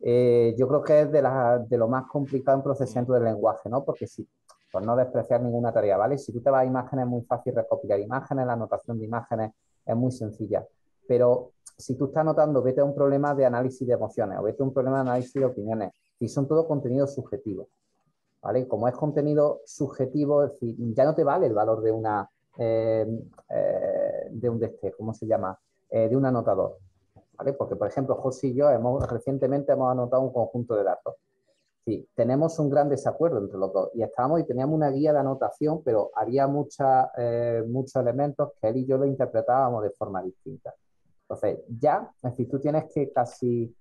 eh, yo creo que es de, la, de, lo más complicado en procesamiento mm. del lenguaje, ¿no? Porque si, pues no despreciar ninguna tarea, ¿vale? Si tú te vas a imágenes, es muy fácil recopilar imágenes, la anotación de imágenes es muy sencilla. Pero si tú estás anotando, vete a un problema de análisis de emociones o vete a un problema de análisis de opiniones, y son todo contenido subjetivo. Como es contenido subjetivo, es decir, ya no te vale el valor de una, eh, eh, de un deste, ¿cómo se llama? Eh, de un anotador, Porque, por ejemplo, José y yo hemos, recientemente hemos anotado un conjunto de datos. Sí, tenemos un gran desacuerdo entre los dos y estábamos y teníamos una guía de anotación, pero había muchos elementos que él y yo lo interpretábamos de forma distinta. Entonces, ya, es decir, tú tienes que casi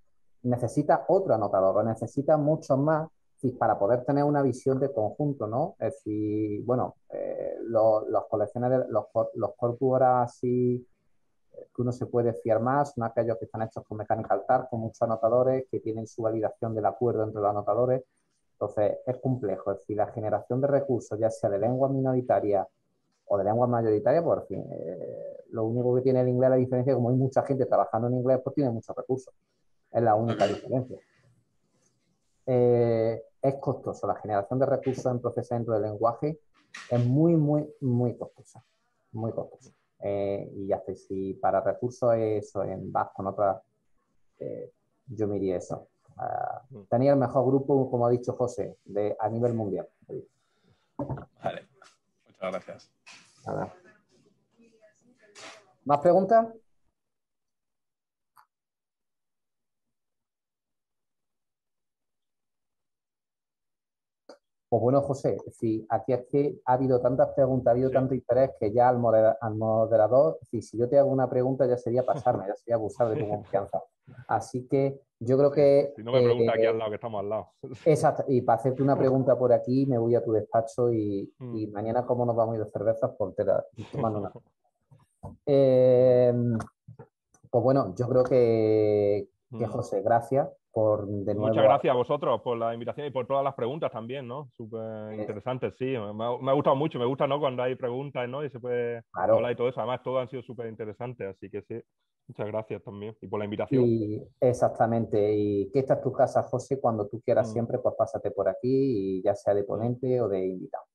necesitas otro anotador, necesitas muchos más para poder tener una visión de conjunto, ¿no? Es decir, bueno, eh, los colecciones, de, los, los corpus así eh, que uno se puede fiar más, son aquellos que están hechos con mecánica altar, con muchos anotadores, que tienen su validación del acuerdo entre los anotadores. Entonces, es complejo. Es decir, la generación de recursos, ya sea de lengua minoritaria o de lengua mayoritaria, por fin, eh, lo único que tiene el inglés, la diferencia, como hay mucha gente trabajando en inglés, pues tiene muchos recursos. Es la única diferencia. Eh, es costoso. La generación de recursos en procesamiento del lenguaje es muy, muy, muy costosa. Muy costosa. Eh, y sé si para recursos eso en base con otra eh, yo me eso. Mm. tenía el mejor grupo, como ha dicho José, de, a nivel mundial. Vale, muchas gracias. ¿Más preguntas? Pues bueno, José, si aquí es que ha habido tantas preguntas, ha habido tanto interés que ya al, moderador, si, si yo te hago una pregunta ya sería pasarme, ya sería abusar de tu (laughs) confianza. Así que yo creo que... Si no me eh, pregunta aquí eh, al lado, que estamos al lado. (laughs) Exacto, y para hacerte una pregunta por aquí, me voy a tu despacho y, mm. mañana como nos vamos a ir de cervezas por tomando (laughs) eh, pues bueno, yo creo que, que mm. José, gracias. Muchas gracias a vosotros por la invitación y por todas las preguntas también, ¿no? Súper interesantes, sí. Me ha, gustado mucho, me gusta, ¿no? Cuando hay preguntas, ¿no? Y se puede hablar y todo eso. Además, todo han sido súper interesantes, así que sí. Muchas gracias también y por la invitación. exactamente. Y que esta es tu casa, José. Cuando tú quieras mm. siempre, pues pásate por aquí, y ya sea de ponente o de invitado.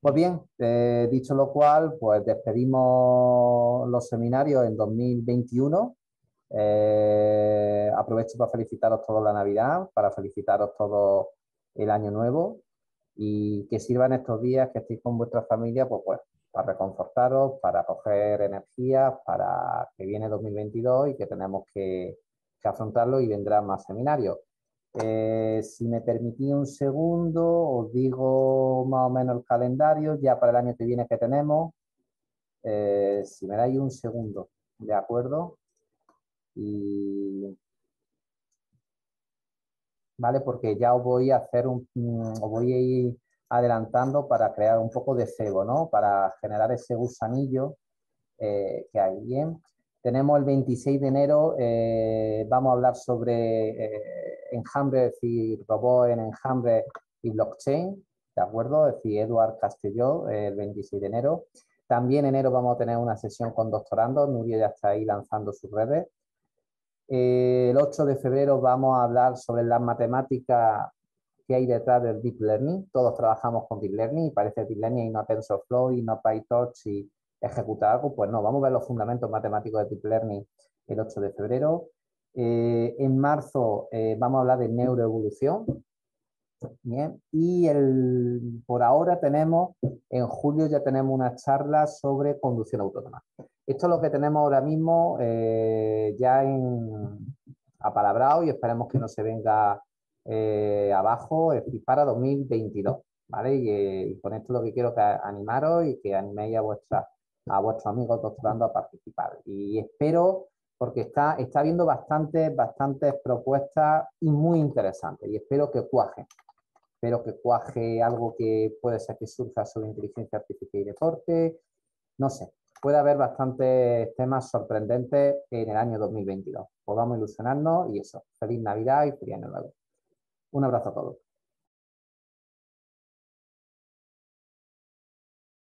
Pues mm. bien, eh, dicho lo cual, pues despedimos los seminarios en 2021 eh, aprovecho para felicitaros todos la Navidad, para felicitaros todo el Año Nuevo y que sirvan estos días que estéis con vuestra familia, pues bueno, para reconfortaros, para coger energía, para que viene 2022 y que tenemos que, afrontarlo y vendrán más seminarios. Eh, si me permitís un segundo, os digo más o menos el calendario ya para el año que viene que tenemos. Eh, si me dais un segundo, ¿de acuerdo? ¿vale? Porque ya os voy a hacer un, mm, os voy a ir adelantando para crear un poco de cebo, ¿no? Para generar ese gusanillo eh, que hay, ¿bien? Tenemos el 26 de enero, eh, vamos a hablar sobre eh, enjambre es y en enjambre y blockchain, ¿de acuerdo? Es decir, Eduard Castelló, el 26 de enero. También enero vamos a tener una sesión con Doctorando Nuria ya está ahí lanzando sus redes el 8 de febrero vamos a hablar sobre las matemáticas que hay detrás del Deep Learning. Todos trabajamos con Deep Learning y parece Deep Learning y no TensorFlow y no PyTorch y ejecutar algo. Pues no, vamos a ver los fundamentos matemáticos de Deep Learning el 8 de febrero. Eh, en marzo eh, vamos a hablar de neuroevolución. Y por ahora tenemos, en julio ya tenemos una charla sobre conducción autónoma. Esto es lo que tenemos ahora mismo eh, ya en apalabrado y esperemos que no se venga eh, abajo para 2022. Eh, y, con esto lo que quiero que animaros y que animéis a, vuestra, a vuestros amigos doctorando a participar. Y espero, porque está, está habiendo bastantes, bastantes propuestas y muy interesantes, y espero que cuaje. Espero que cuaje algo que puede ser que surja sobre inteligencia artificial y deporte, no sé, puede haber bastantes temas sorprendentes en el año 2022. Podamos pues ilusionarnos y eso. Feliz Navidad y feliz año nuevo. Un abrazo a todos.